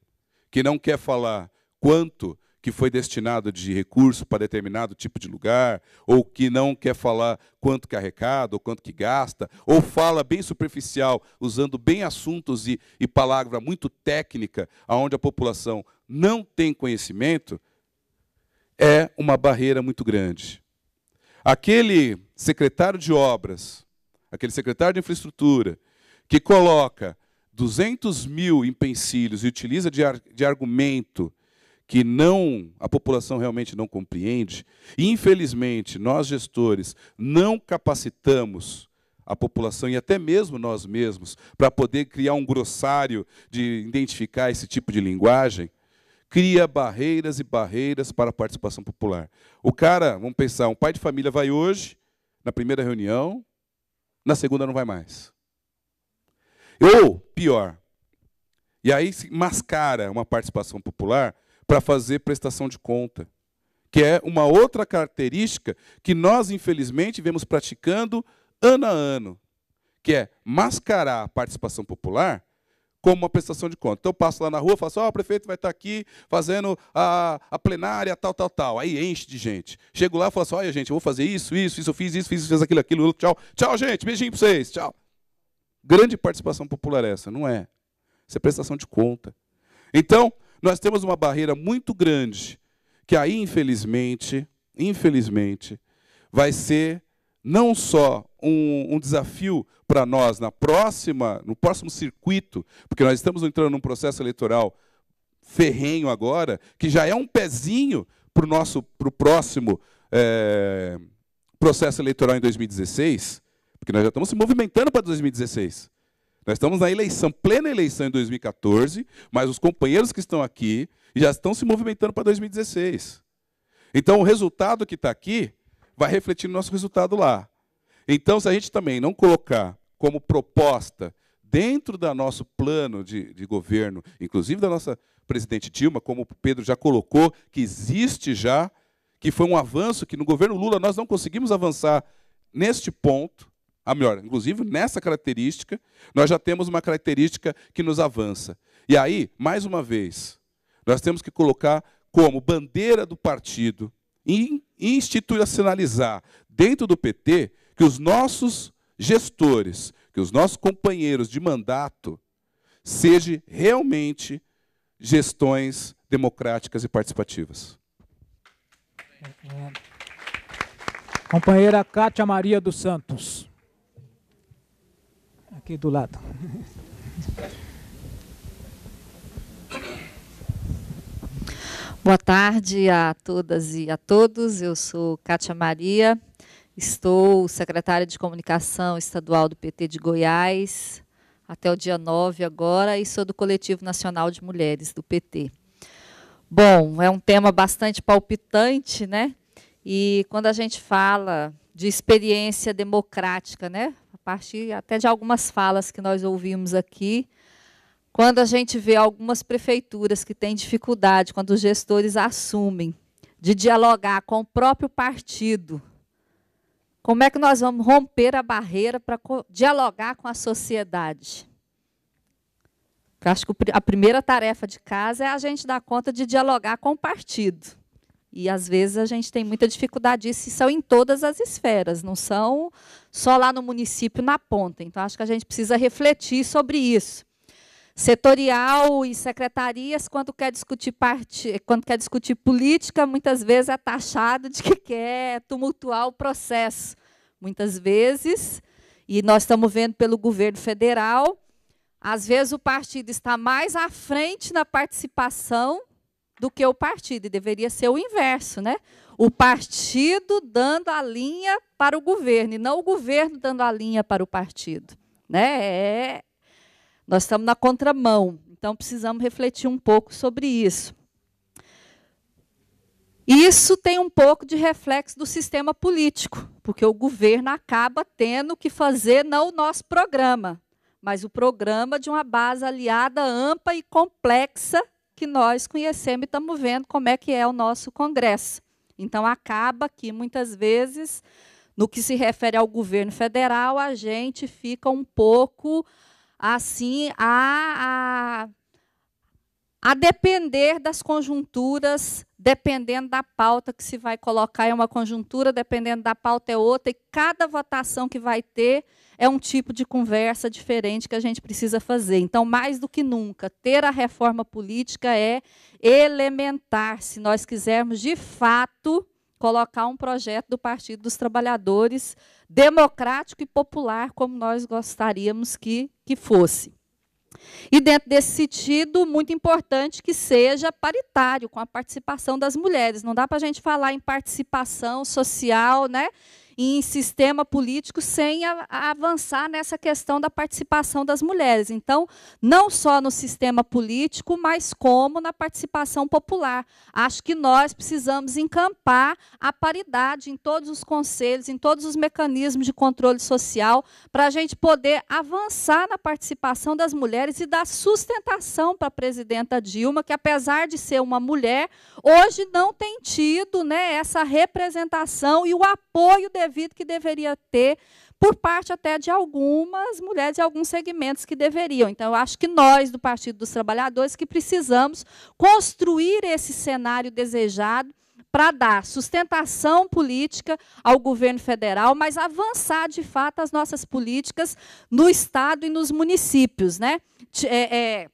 que não quer falar quanto que foi destinado de recurso para determinado tipo de lugar, ou que não quer falar quanto que arrecada, ou quanto que gasta, ou fala bem superficial, usando bem assuntos e, e palavra muito técnica, aonde a população não tem conhecimento, é uma barreira muito grande. Aquele secretário de obras, aquele secretário de infraestrutura, que coloca 200 mil empecilhos e utiliza de, ar, de argumento que não a população realmente não compreende. E, infelizmente, nós gestores não capacitamos a população e até mesmo nós mesmos para poder criar um grossário de identificar esse tipo de linguagem. Cria barreiras e barreiras para a participação popular. O cara, vamos pensar, um pai de família vai hoje, na primeira reunião, na segunda não vai mais. Ou, pior, e aí se mascara uma participação popular para fazer prestação de conta, que é uma outra característica que nós, infelizmente, vemos praticando ano a ano, que é mascarar a participação popular como uma prestação de conta. Então eu passo lá na rua, faço, ó, oh, o prefeito vai estar tá aqui fazendo a, a plenária, tal, tal, tal. Aí enche de gente. Chego lá e falo assim, olha gente, eu vou fazer isso, isso, isso, eu fiz isso, fiz, fiz aquilo, aquilo, tchau. Tchau, gente, beijinho para vocês, tchau. Grande participação popular é essa, não é? Isso é prestação de conta. Então, nós temos uma barreira muito grande, que aí, infelizmente, infelizmente, vai ser não só um, um desafio para nós na próxima, no próximo circuito, porque nós estamos entrando num processo eleitoral ferrenho agora, que já é um pezinho para o nosso, para o próximo é, processo eleitoral em 2016, porque nós já estamos se movimentando para 2016. Nós estamos na eleição, plena eleição em 2014, mas os companheiros que estão aqui já estão se movimentando para 2016. Então, o resultado que está aqui vai refletir no nosso resultado lá. Então, se a gente também não colocar como proposta dentro do nosso plano de, de, governo, inclusive da nossa presidente Dilma, como o Pedro já colocou, que existe já, que foi um avanço que no governo Lula nós não conseguimos avançar neste ponto, a melhor, inclusive nessa característica, nós já temos uma característica que nos avança. E aí, mais uma vez, nós temos que colocar como bandeira do partido e institucionalizar dentro do PT que os nossos gestores, que os nossos companheiros de mandato sejam realmente gestões democráticas e participativas. Companheira Cátia Maria dos Santos aqui do lado. Boa tarde a todas e a todos. Eu sou Cátia Maria, estou secretária de Comunicação Estadual do PT de Goiás até o dia 9 agora e sou do Coletivo Nacional de Mulheres do PT. Bom, é um tema bastante palpitante, né? E quando a gente fala de experiência democrática, né? partir até de algumas falas que nós ouvimos aqui, quando a gente vê algumas prefeituras que têm dificuldade, quando os gestores assumem, de dialogar com o próprio partido, como é que nós vamos romper a barreira para dialogar com a sociedade? Eu acho que a primeira tarefa de casa é a gente dar conta de dialogar com o partido. E às vezes a gente tem muita dificuldade disso, e são em todas as esferas, não são só lá no município na ponta. Então, acho que a gente precisa refletir sobre isso. Setorial e secretarias, quando quer discutir parte, quando quer discutir política, muitas vezes é taxado de que quer tumultuar o processo. Muitas vezes, e nós estamos vendo pelo governo federal, às vezes o partido está mais à frente na participação do que o partido, e deveria ser o inverso, né? O partido dando a linha para o governo, e não o governo dando a linha para o partido. Né? É... Nós estamos na contramão, então precisamos refletir um pouco sobre isso. Isso tem um pouco de reflexo do sistema político, porque o governo acaba tendo que fazer não o nosso programa, mas o programa de uma base aliada ampla e complexa que nós conhecemos e estamos vendo como é que é o nosso Congresso. Então, acaba que, muitas vezes, no que se refere ao governo federal, a gente fica um pouco assim a, a, a depender das conjunturas dependendo da pauta que se vai colocar, é uma conjuntura, dependendo da pauta é outra, e cada votação que vai ter é um tipo de conversa diferente que a gente precisa fazer. Então, mais do que nunca, ter a reforma política é elementar, se nós quisermos de fato colocar um projeto do Partido dos Trabalhadores democrático e popular como nós gostaríamos que, que fosse. E dentro desse sentido, muito importante que seja paritário, com a participação das mulheres. Não dá para a gente falar em participação social, né? em sistema político sem a, a avançar nessa questão da participação das mulheres. Então, não só no sistema político, mas como na participação popular. Acho que nós precisamos encampar a paridade em todos os conselhos, em todos os mecanismos de controle social, para a gente poder avançar na participação das mulheres e dar sustentação para a presidenta Dilma, que apesar de ser uma mulher, hoje não tem tido né, essa representação e o apoio de devido que deveria ter, por parte até de algumas mulheres e alguns segmentos que deveriam. Então, eu acho que nós, do Partido dos Trabalhadores, que precisamos construir esse cenário desejado para dar sustentação política ao governo federal, mas avançar de fato as nossas políticas no estado e nos municípios, né? É, é,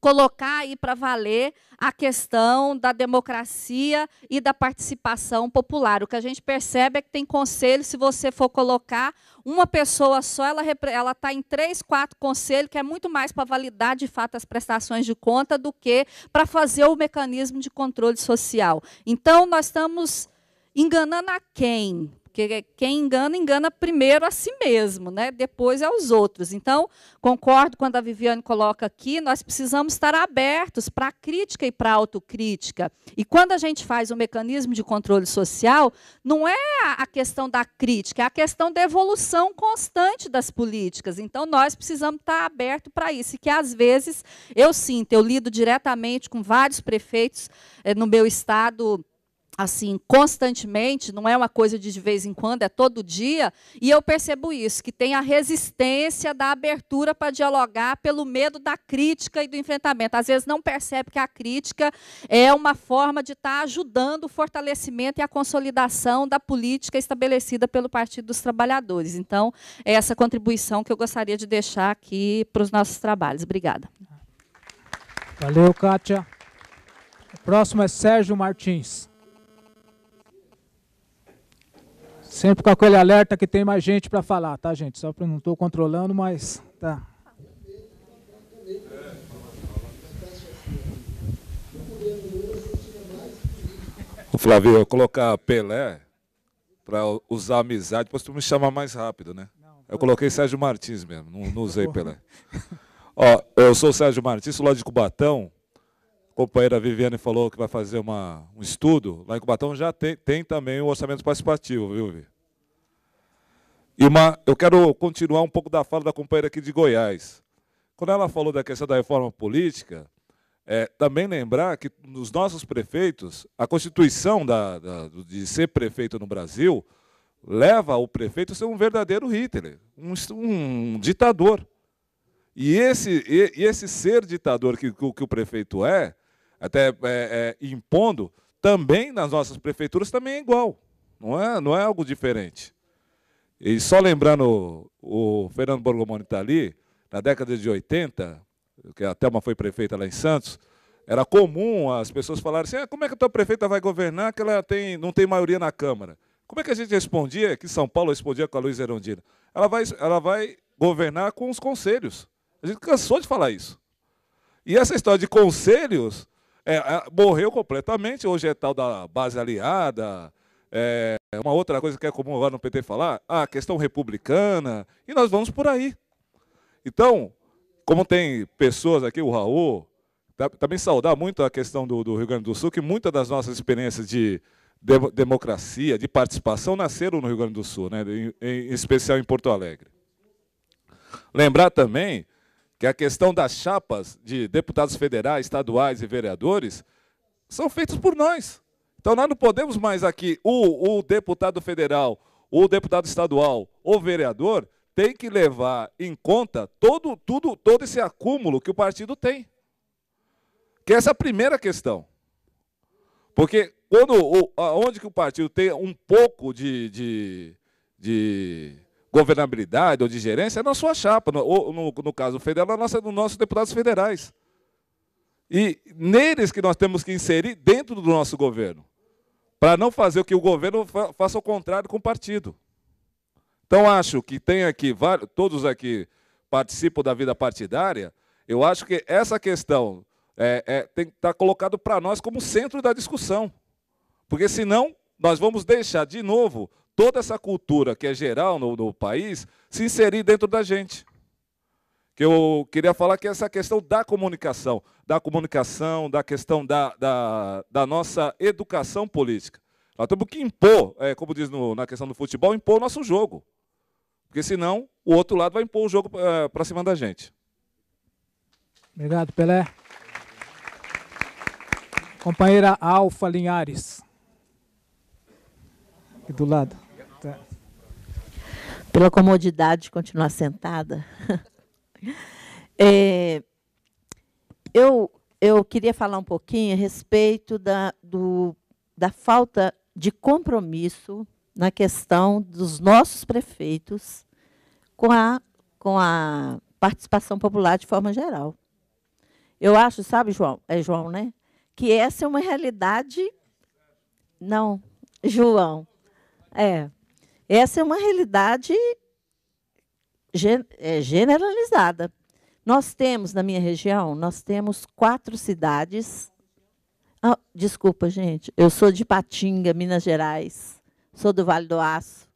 colocar aí para valer a questão da democracia e da participação popular. O que a gente percebe é que tem conselho, se você for colocar uma pessoa só, ela está em três, quatro conselhos, que é muito mais para validar, de fato, as prestações de conta do que para fazer o mecanismo de controle social. Então, nós estamos enganando a quem? Porque quem engana, engana primeiro a si mesmo, né? depois aos outros. Então, concordo quando a Viviane coloca aqui, nós precisamos estar abertos para a crítica e para a autocrítica. E quando a gente faz o um mecanismo de controle social, não é a questão da crítica, é a questão da evolução constante das políticas. Então, nós precisamos estar abertos para isso. E que, às vezes, eu sinto, eu lido diretamente com vários prefeitos eh, no meu estado assim constantemente, não é uma coisa de de vez em quando, é todo dia, e eu percebo isso, que tem a resistência da abertura para dialogar pelo medo da crítica e do enfrentamento. Às vezes não percebe que a crítica é uma forma de estar tá ajudando o fortalecimento e a consolidação da política estabelecida pelo Partido dos Trabalhadores. Então, é essa contribuição que eu gostaria de deixar aqui para os nossos trabalhos. Obrigada. Valeu, Kátia. O próximo é Sérgio Martins. Sempre com aquele alerta que tem mais gente para falar, tá, gente? Só que não estou controlando, mas tá. O Flávio, eu colocar Pelé para usar amizade, depois tu me chama mais rápido, né? eu coloquei Sérgio Martins mesmo, não, não usei Pelé. Ó, eu sou o Sérgio Martins, sou lá de Cubatão companheira Viviane falou que vai fazer uma, um estudo, lá em Cubatão já tem, tem também o um orçamento participativo, viu, Vi? E uma, eu quero continuar um pouco da fala da companheira aqui de Goiás. Quando ela falou da questão da reforma política, é, também lembrar que nos nossos prefeitos, a Constituição da, da, de ser prefeito no Brasil leva o prefeito a ser um verdadeiro Hitler, um, um ditador. E esse, e, esse ser ditador que, que, o prefeito é, até é, é, impondo, também nas nossas prefeituras também é igual. Não é, não é algo diferente. E só lembrando, o Fernando Borgomoni está ali, na década de 80, que a Thelma foi prefeita lá em Santos, era comum as pessoas falarem assim, ah, como é que a tua prefeita vai governar que ela tem, não tem maioria na Câmara? Como é que a gente respondia, que São Paulo respondia com a Luiz Erundina Ela vai, ela vai governar com os conselhos. A gente cansou de falar isso. E essa história de conselhos é, morreu completamente, hoje é tal da base aliada. É, uma outra coisa que é comum agora no PT falar, a questão republicana, e nós vamos por aí. Então, como tem pessoas aqui, o Raul, tá, também saudar muito a questão do, do Rio Grande do Sul, que muitas das nossas experiências de de, democracia, de participação, nasceram no Rio Grande do Sul, né, em, em especial em Porto Alegre. Lembrar também que a questão das chapas de deputados federais, estaduais e vereadores são feitos por nós. Então nós não podemos mais aqui, o, o deputado federal, o deputado estadual, o vereador, tem que levar em conta todo, tudo, todo esse acúmulo que o partido tem. Que é essa é a primeira questão. Porque quando, onde que o partido tem um pouco de, de, de governabilidade ou de gerência é na sua chapa, no, ou no, no caso federal, nossa, nos nossos deputados federais. E neles que nós temos que inserir dentro do nosso governo, para não fazer o que o governo fa faça o contrário com o partido. Então, acho que tem aqui, todos aqui participam da vida partidária, eu acho que essa questão é, é, tem que tá estar colocado para nós como centro da discussão. Porque senão nós vamos deixar de novo toda essa cultura que é geral no, no país se inserir dentro da gente. Que eu queria falar que é essa questão da comunicação, da comunicação, da questão da, da, da nossa educação política. Nós temos que impor, é, como diz no, na questão do futebol, impor o nosso jogo. Porque senão o outro lado vai impor o jogo é, para cima da gente. Obrigado, Pelé. Companheira Alfa Linhares. Aqui do lado pela comodidade de continuar sentada. *laughs* é, eu, eu queria falar um pouquinho a respeito da, do, da falta de compromisso na questão dos nossos prefeitos com a, com a participação popular de forma geral. Eu acho, sabe, João? É João, né? Que essa é uma realidade. Não, João. É. Essa é uma realidade é, generalizada. Nós temos, na minha região, nós temos quatro cidades. Ah, desculpa, gente, eu sou de Patinga, Minas Gerais, sou do Vale do Aço.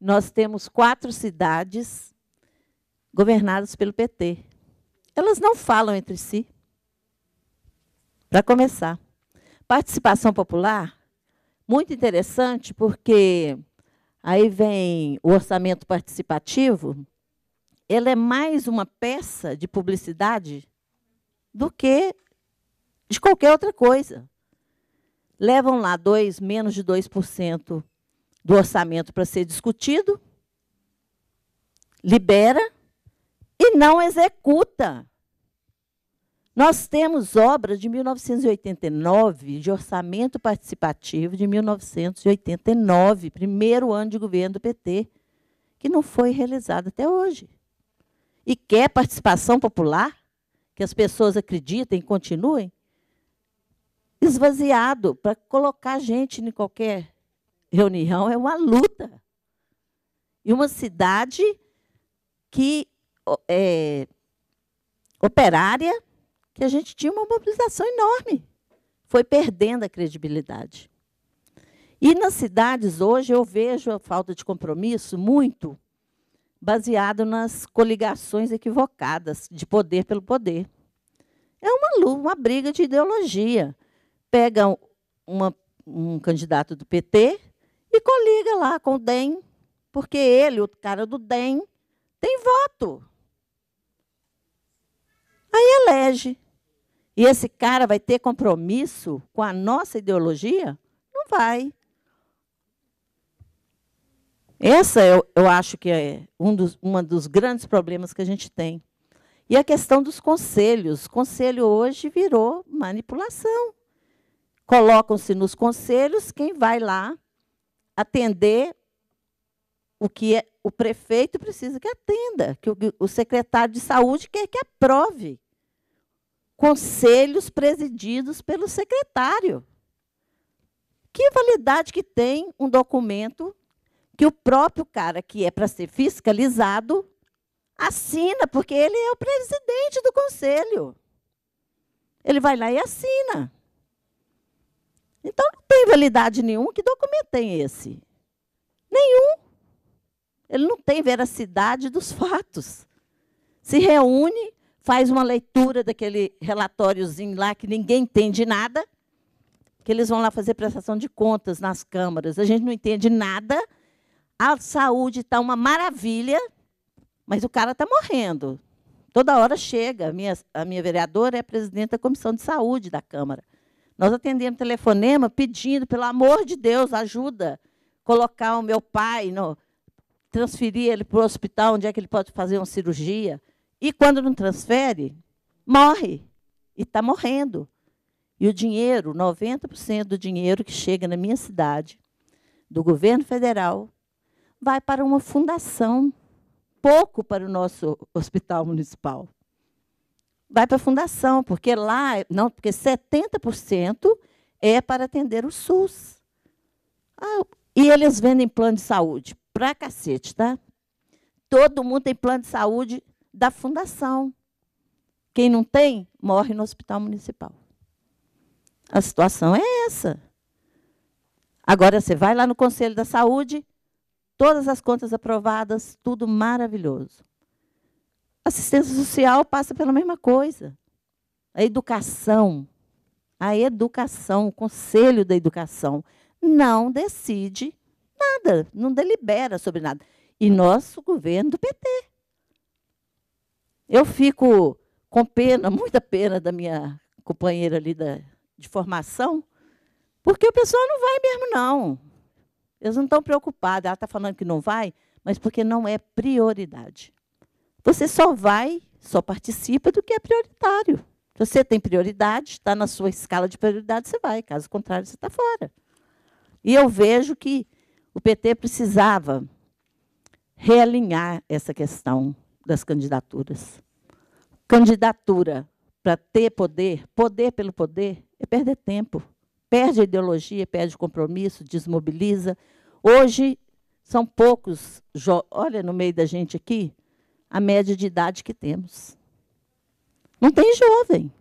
Nós temos quatro cidades governadas pelo PT. Elas não falam entre si. Para começar, participação popular, muito interessante, porque Aí vem o orçamento participativo, ele é mais uma peça de publicidade do que de qualquer outra coisa. Levam lá dois, menos de 2% do orçamento para ser discutido, libera e não executa. Nós temos obras de 1989, de orçamento participativo de 1989, primeiro ano de governo do PT, que não foi realizado até hoje. E quer participação popular, que as pessoas acreditem e continuem, esvaziado para colocar gente em qualquer reunião é uma luta. E uma cidade que é operária que a gente tinha uma mobilização enorme. Foi perdendo a credibilidade. E nas cidades hoje eu vejo a falta de compromisso muito baseado nas coligações equivocadas de poder pelo poder. É uma, uma briga de ideologia. Pega uma, um candidato do PT e coliga lá com o DEM, porque ele, o cara do DEM, tem voto. Aí elege. E esse cara vai ter compromisso com a nossa ideologia? Não vai. Essa eu, eu acho que é um dos, uma dos grandes problemas que a gente tem. E a questão dos conselhos. Conselho hoje virou manipulação. Colocam-se nos conselhos quem vai lá atender o que é, o prefeito precisa que atenda, que o, o secretário de saúde quer que aprove conselhos presididos pelo secretário. Que validade que tem um documento que o próprio cara que é para ser fiscalizado assina, porque ele é o presidente do conselho. Ele vai lá e assina. Então não tem validade nenhuma. Que documento tem esse? Nenhum. Ele não tem veracidade dos fatos. Se reúne faz uma leitura daquele relatóriozinho lá que ninguém entende nada, que eles vão lá fazer prestação de contas nas câmaras. A gente não entende nada. A saúde está uma maravilha, mas o cara está morrendo. Toda hora chega. A minha, a minha vereadora é a presidente da Comissão de Saúde da Câmara. Nós atendemos telefonema pedindo, pelo amor de Deus, ajuda. Colocar o meu pai, no, transferir ele para o hospital onde é que ele pode fazer uma cirurgia. E quando não transfere, morre. E está morrendo. E o dinheiro, 90% do dinheiro que chega na minha cidade, do governo federal, vai para uma fundação, pouco para o nosso hospital municipal. Vai para a fundação, porque lá, não, porque 70% é para atender o SUS. Ah, e eles vendem plano de saúde pra cacete, tá? Todo mundo tem plano de saúde da fundação. Quem não tem, morre no hospital municipal. A situação é essa. Agora você vai lá no Conselho da Saúde, todas as contas aprovadas, tudo maravilhoso. Assistência social passa pela mesma coisa. A educação, a educação, o Conselho da Educação não decide nada, não delibera sobre nada. E nosso governo do PT. Eu fico com pena, *laughs* muita pena da minha companheira ali da, de formação, porque o pessoal não vai mesmo, não. Eles não estão preocupados. Ela está falando que não vai, mas porque não é prioridade. Você só vai, só participa do que é prioritário. Se você tem prioridade, está na sua escala de prioridade, você vai. Caso contrário, você está fora. E eu vejo que o PT precisava realinhar essa questão das candidaturas. Candidatura para ter poder, poder pelo poder, é perder tempo. Perde ideologia, perde compromisso, desmobiliza. Hoje, são poucos, olha no meio da gente aqui, a média de idade que temos. Não tem jovem,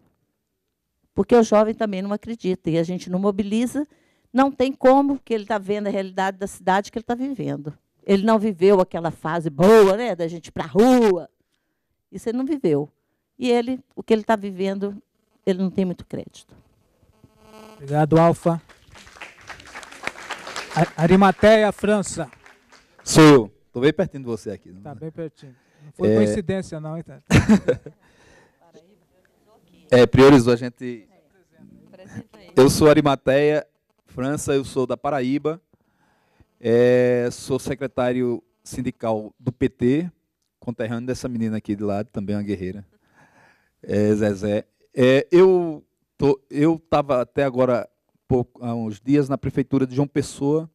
porque o jovem também não acredita e a gente não mobiliza, não tem como, porque ele está vendo a realidade da cidade que ele está vivendo. Ele não viveu aquela fase boa, né, da gente ir para a rua. Isso ele não viveu. E ele, o que ele está vivendo, ele não tem muito crédito. Obrigado, Alfa. Arimateia, França. Sou eu. Estou bem pertinho de você aqui. Está é? bem pertinho. Não foi é... coincidência, não, então. *laughs* é, priorizou a gente. Eu sou Arimateia, França, eu sou da Paraíba. É, sou secretário sindical do PT, conterrâneo dessa menina aqui de lado, também uma guerreira, é, Zezé. É, eu tô, eu estava até agora pouco, há uns dias na prefeitura de João Pessoa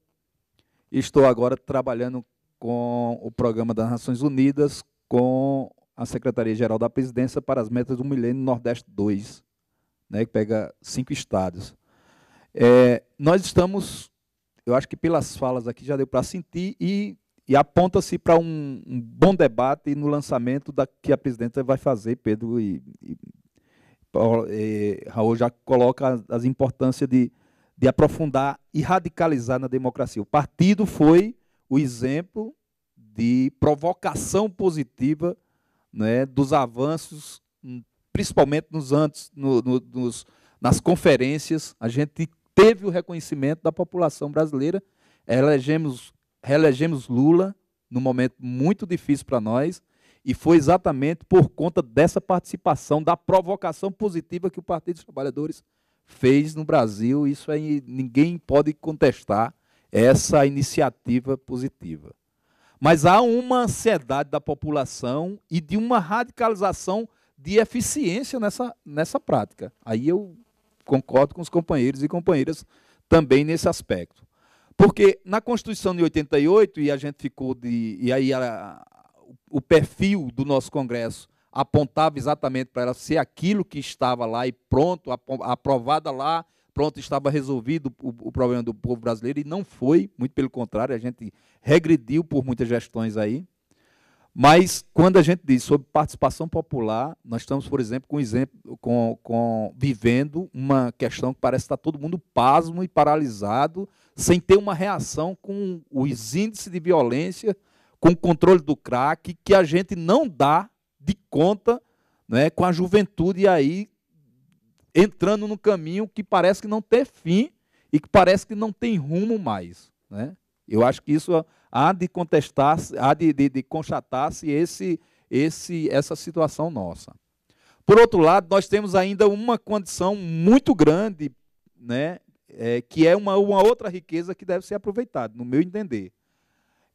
e estou agora trabalhando com o programa das Nações Unidas com a Secretaria-Geral da Presidência para as metas do Milênio Nordeste 2, né, que pega cinco estados. É, nós estamos eu acho que pelas falas aqui já deu para sentir e, e aponta-se para um, um, bom debate no lançamento da que a presidenta vai fazer, Pedro e, e, e é, Raul já coloca as, as importâncias de, de aprofundar e radicalizar na democracia. O partido foi o exemplo de provocação positiva né, dos avanços, hum, principalmente nos antes, no, no, nos, nas conferências. A gente teve o reconhecimento da população brasileira. Elegemos, reelegemos Lula num momento muito difícil para nós, e foi exatamente por conta dessa participação, da provocação positiva que o Partido dos Trabalhadores fez no Brasil. Isso aí ninguém pode contestar é essa iniciativa positiva. Mas há uma ansiedade da população e de uma radicalização de eficiência nessa, nessa prática. Aí eu concordo com os companheiros e companheiras também nesse aspecto. Porque na Constituição de 88, e a gente ficou de. E aí a, o perfil do nosso Congresso apontava exatamente para ela ser aquilo que estava lá e pronto, aprovada lá, pronto, estava resolvido o, o, problema do povo brasileiro, e não foi, muito pelo contrário, a gente regrediu por muitas gestões aí. Mas quando a gente diz sobre participação popular, nós estamos, por exemplo, com, exemplo com, com, vivendo uma questão que parece estar todo mundo pasmo e paralisado, sem ter uma reação com os índices de violência, com o controle do crack, que a gente não dá de conta né, com a juventude aí entrando no caminho que parece que não tem fim e que parece que não tem rumo mais. Né? Eu acho que isso há de contestar, há de, de, de constatar-se esse, esse, essa situação nossa. Por outro lado, nós temos ainda uma condição muito grande, né, é, que é uma, uma outra riqueza que deve ser aproveitada, no meu entender.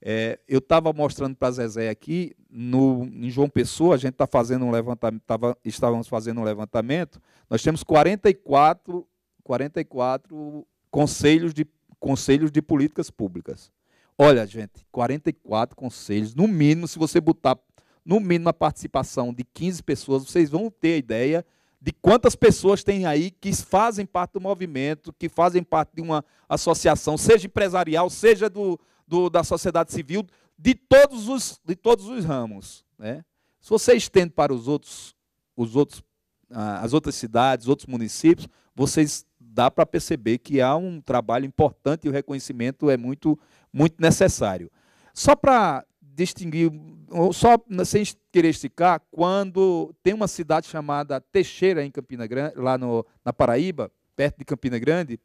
É, eu estava mostrando para Zezé aqui, no, em João Pessoa, a gente está fazendo um levantamento, tava, estávamos fazendo um levantamento, nós temos 44, 44 conselhos de, conselhos de políticas públicas. Olha, gente, 44 conselhos, no mínimo, se você botar no mínimo a participação de 15 pessoas, vocês vão ter a ideia de quantas pessoas tem aí que fazem parte do movimento, que fazem parte de uma associação, seja empresarial, seja do, do da sociedade civil, de todos os, de todos os ramos. Né? Se você estende para os outros, os outros, ah, as outras cidades, outros municípios, vocês dá para perceber que há um trabalho importante e o reconhecimento é muito muito necessário. Só para distinguir, só sem querer esticar, quando tem uma cidade chamada Teixeira, em Campina Grande, lá no, na Paraíba, perto de Campina Grande,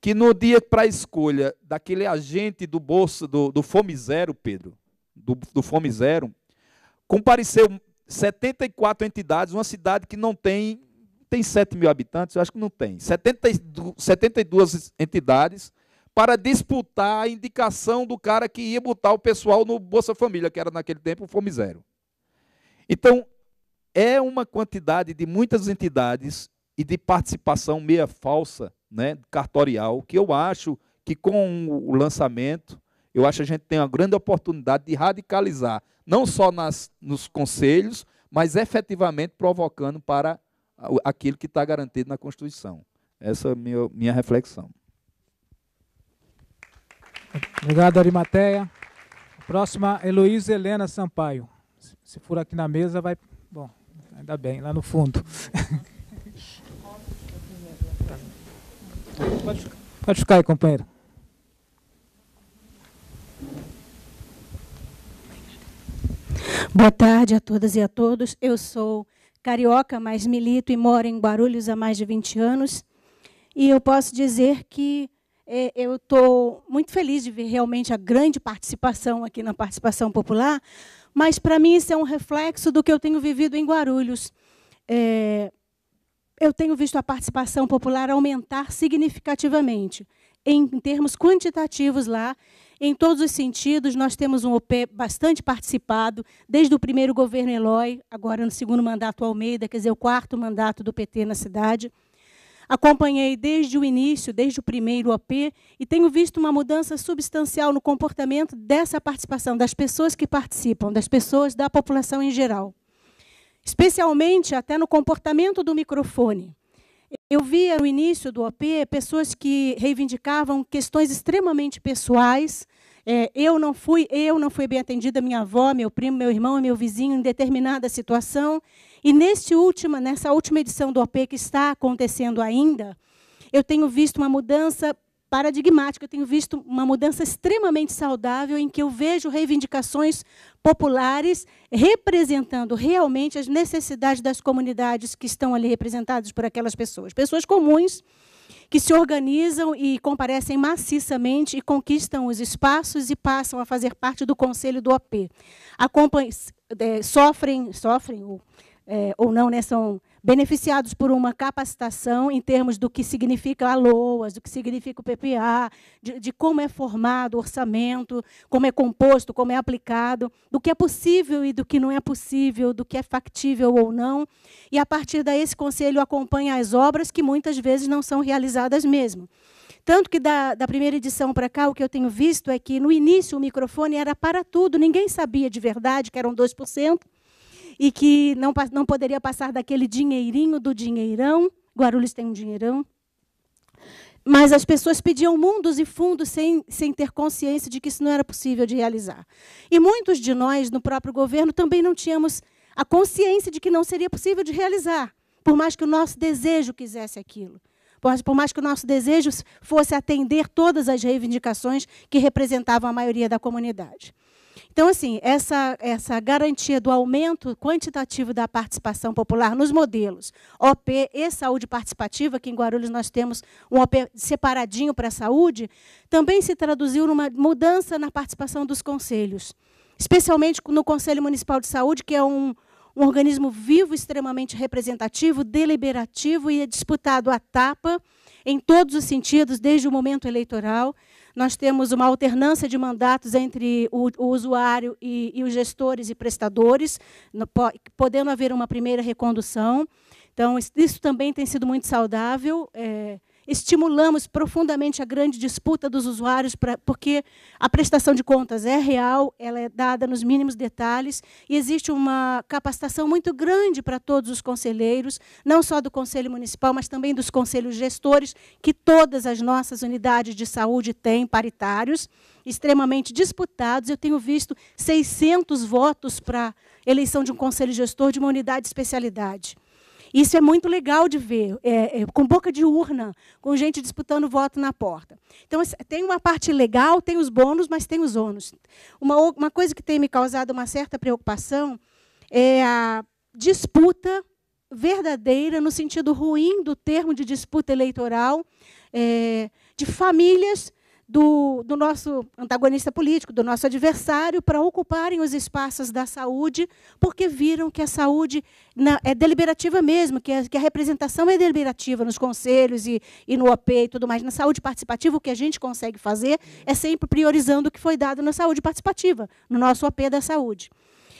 que no dia para a escolha daquele agente do bolso, do, do Fome Zero, Pedro, do, do Fome Zero, compareceu 74 entidades, uma cidade que não tem, tem 7 mil habitantes, eu acho que não tem, 72 entidades para disputar a indicação do cara que ia botar o pessoal no Bolsa Família, que era naquele tempo o Fome Zero. Então, é uma quantidade de muitas entidades e de participação meia falsa, né, cartorial, que eu acho que com o lançamento, eu acho que a gente tem uma grande oportunidade de radicalizar, não só nas, nos conselhos, mas efetivamente provocando para aquilo que está garantido na Constituição. Essa é a minha, minha reflexão. Obrigado, Arimateia. Próxima, Heloísa Helena Sampaio. Se for aqui na mesa, vai. Bom, ainda bem, lá no fundo. Pode, *laughs* pode ficar aí, companheiro. Boa tarde a todas e a todos. Eu sou carioca, mas milito e moro em Guarulhos há mais de 20 anos. E eu posso dizer que é, eu estou muito feliz de ver realmente a grande participação aqui na participação popular, mas para mim isso é um reflexo do que eu tenho vivido em Guarulhos. É, eu tenho visto a participação popular aumentar significativamente, em, em termos quantitativos lá, em todos os sentidos, nós temos um OP bastante participado, desde o primeiro governo Eloy, agora no segundo mandato Almeida, quer dizer, o quarto mandato do PT na cidade. Acompanhei desde o início, desde o primeiro OP, e tenho visto uma mudança substancial no comportamento dessa participação, das pessoas que participam, das pessoas da população em geral. Especialmente até no comportamento do microfone. Eu via no início do OP pessoas que reivindicavam questões extremamente pessoais, é, eu não fui, eu não fui bem atendida, minha avó, meu primo, meu irmão, meu vizinho em determinada situação. E neste última, nessa última edição do OP que está acontecendo ainda, eu tenho visto uma mudança paradigmática, eu tenho visto uma mudança extremamente saudável em que eu vejo reivindicações populares representando realmente as necessidades das comunidades que estão ali representadas por aquelas pessoas, pessoas comuns que se organizam e comparecem maciçamente e conquistam os espaços e passam a fazer parte do conselho do OP. Acompan é, sofrem, sofrem ou, é, ou não, né, são beneficiados por uma capacitação em termos do que significa a LOAS, do que significa o PPA, de, de, como é formado o orçamento, como é composto, como é aplicado, do que é possível e do que não é possível, do que é factível ou não. E, a partir daí, esse conselho acompanha as obras que muitas vezes não são realizadas mesmo. Tanto que da, da primeira edição para cá, o que eu tenho visto é que no início o microfone era para tudo, ninguém sabia de verdade que eram 2% e que não, não poderia passar daquele dinheirinho do dinheirão. Guarulhos tem um dinheirão. Mas as pessoas pediam mundos e fundos sem, sem ter consciência de que isso não era possível de realizar. E muitos de nós, no próprio governo, também não tínhamos a consciência de que não seria possível de realizar, por mais que o nosso desejo quisesse aquilo. Por mais que o nosso desejo fosse atender todas as reivindicações que representavam a maioria da comunidade. Então, assim, essa, essa garantia do aumento quantitativo da participação popular nos modelos OP e saúde participativa, que em Guarulhos nós temos um OP separadinho para a saúde, também se traduziu numa mudança na participação dos conselhos, especialmente no Conselho Municipal de Saúde, que é um, um organismo vivo, extremamente representativo, deliberativo e é disputado à tapa em todos os sentidos, desde o momento eleitoral. Nós temos uma alternância de mandatos entre o, o usuário e, e, os gestores e prestadores, no, podendo haver uma primeira recondução. Então, isso também tem sido muito saudável. É, estimulamos profundamente a grande disputa dos usuários, pra, porque a prestação de contas é real, ela é dada nos mínimos detalhes, e existe uma capacitação muito grande para todos os conselheiros, não só do Conselho Municipal, mas também dos conselhos gestores, que todas as nossas unidades de saúde têm, paritários, extremamente disputados. Eu tenho visto 600 votos para eleição de um conselho gestor de uma unidade de especialidade. Isso é muito legal de ver, é, é, com boca de urna, com gente disputando voto na porta. Então, tem uma parte legal, tem os bônus, mas tem os ônus. Uma, uma coisa que tem me causado uma certa preocupação é a disputa verdadeira, no sentido ruim do termo de disputa eleitoral, é, de famílias do, do nosso antagonista político, do nosso adversário, para ocuparem os espaços da saúde, porque viram que a saúde é deliberativa mesmo, que a, que a, representação é deliberativa nos conselhos e, e no OP e tudo mais. Na saúde participativa, o que a gente consegue fazer é sempre priorizando o que foi dado na saúde participativa, no nosso OP da saúde.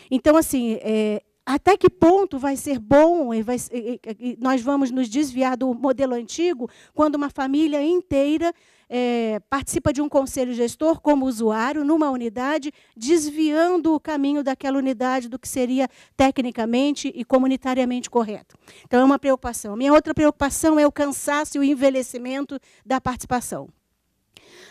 Então, assim, é, até que ponto vai ser bom e, vai, e, e, nós vamos nos desviar do modelo antigo quando uma família inteira é, participa de um conselho gestor como usuário numa unidade, desviando o caminho daquela unidade do que seria tecnicamente e comunitariamente correto. Então, é uma preocupação. Minha outra preocupação é o cansaço e o envelhecimento da participação.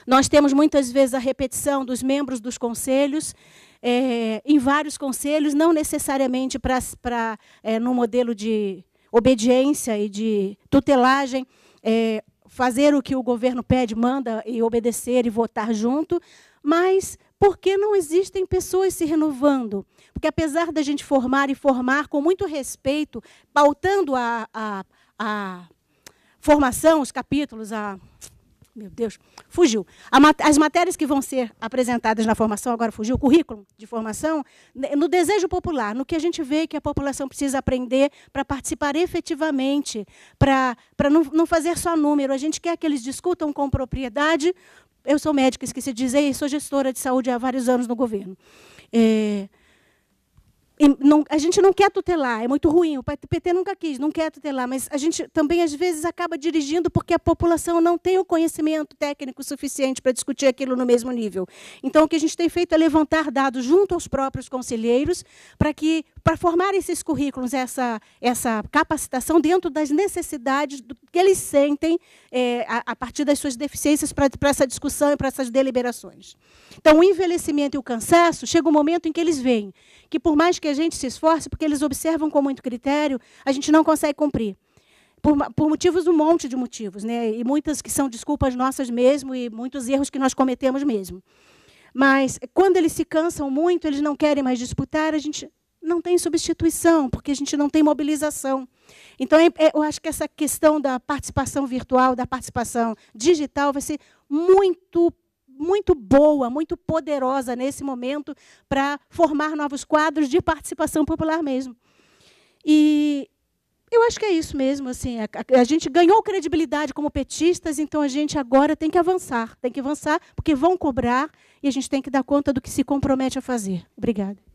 Nós temos muitas vezes a repetição dos membros dos conselhos, é, em vários conselhos, não necessariamente para é, no modelo de obediência e de tutelagem é, fazer o que o governo pede, manda e obedecer e votar junto, mas porque não existem pessoas se renovando. Porque, apesar da gente formar e formar com muito respeito, pautando a, a, a formação, os capítulos, a, meu Deus, fugiu. As matérias que vão ser apresentadas na formação agora fugiu, o currículo de formação, no desejo popular, no que a gente vê que a população precisa aprender para participar efetivamente, para, para não, não fazer só número. A gente quer que eles discutam com propriedade. Eu sou médica, esqueci de dizer, e sou gestora de saúde há vários anos no governo. É, não, a gente não quer tutelar, é muito ruim. O PT nunca quis, não quer tutelar, mas a gente também às vezes acaba dirigindo porque a população não tem o conhecimento técnico suficiente para discutir aquilo no mesmo nível. Então, o que a gente tem feito é levantar dados junto aos próprios conselheiros para que para formar esses currículos, essa, essa capacitação dentro das necessidades do, que eles sentem é, a, a, partir das suas deficiências para, essa discussão e para essas deliberações. Então, o envelhecimento e o cansaço, chega um momento em que eles veem que, por mais que a gente se esforce, porque eles observam com muito critério, a gente não consegue cumprir. Por, por, motivos, um monte de motivos, né? e muitas que são desculpas nossas mesmo e muitos erros que nós cometemos mesmo. Mas, quando eles se cansam muito, eles não querem mais disputar, a gente não tem substituição, porque a gente não tem mobilização. Então, é, é, eu acho que essa questão da participação virtual, da participação digital, vai ser muito muito boa, muito poderosa nesse momento para formar novos quadros de participação popular mesmo. E eu acho que é isso mesmo. Assim, a, a, a, gente ganhou credibilidade como petistas, então a gente agora tem que avançar. Tem que avançar, porque vão cobrar e a gente tem que dar conta do que se compromete a fazer. Obrigada.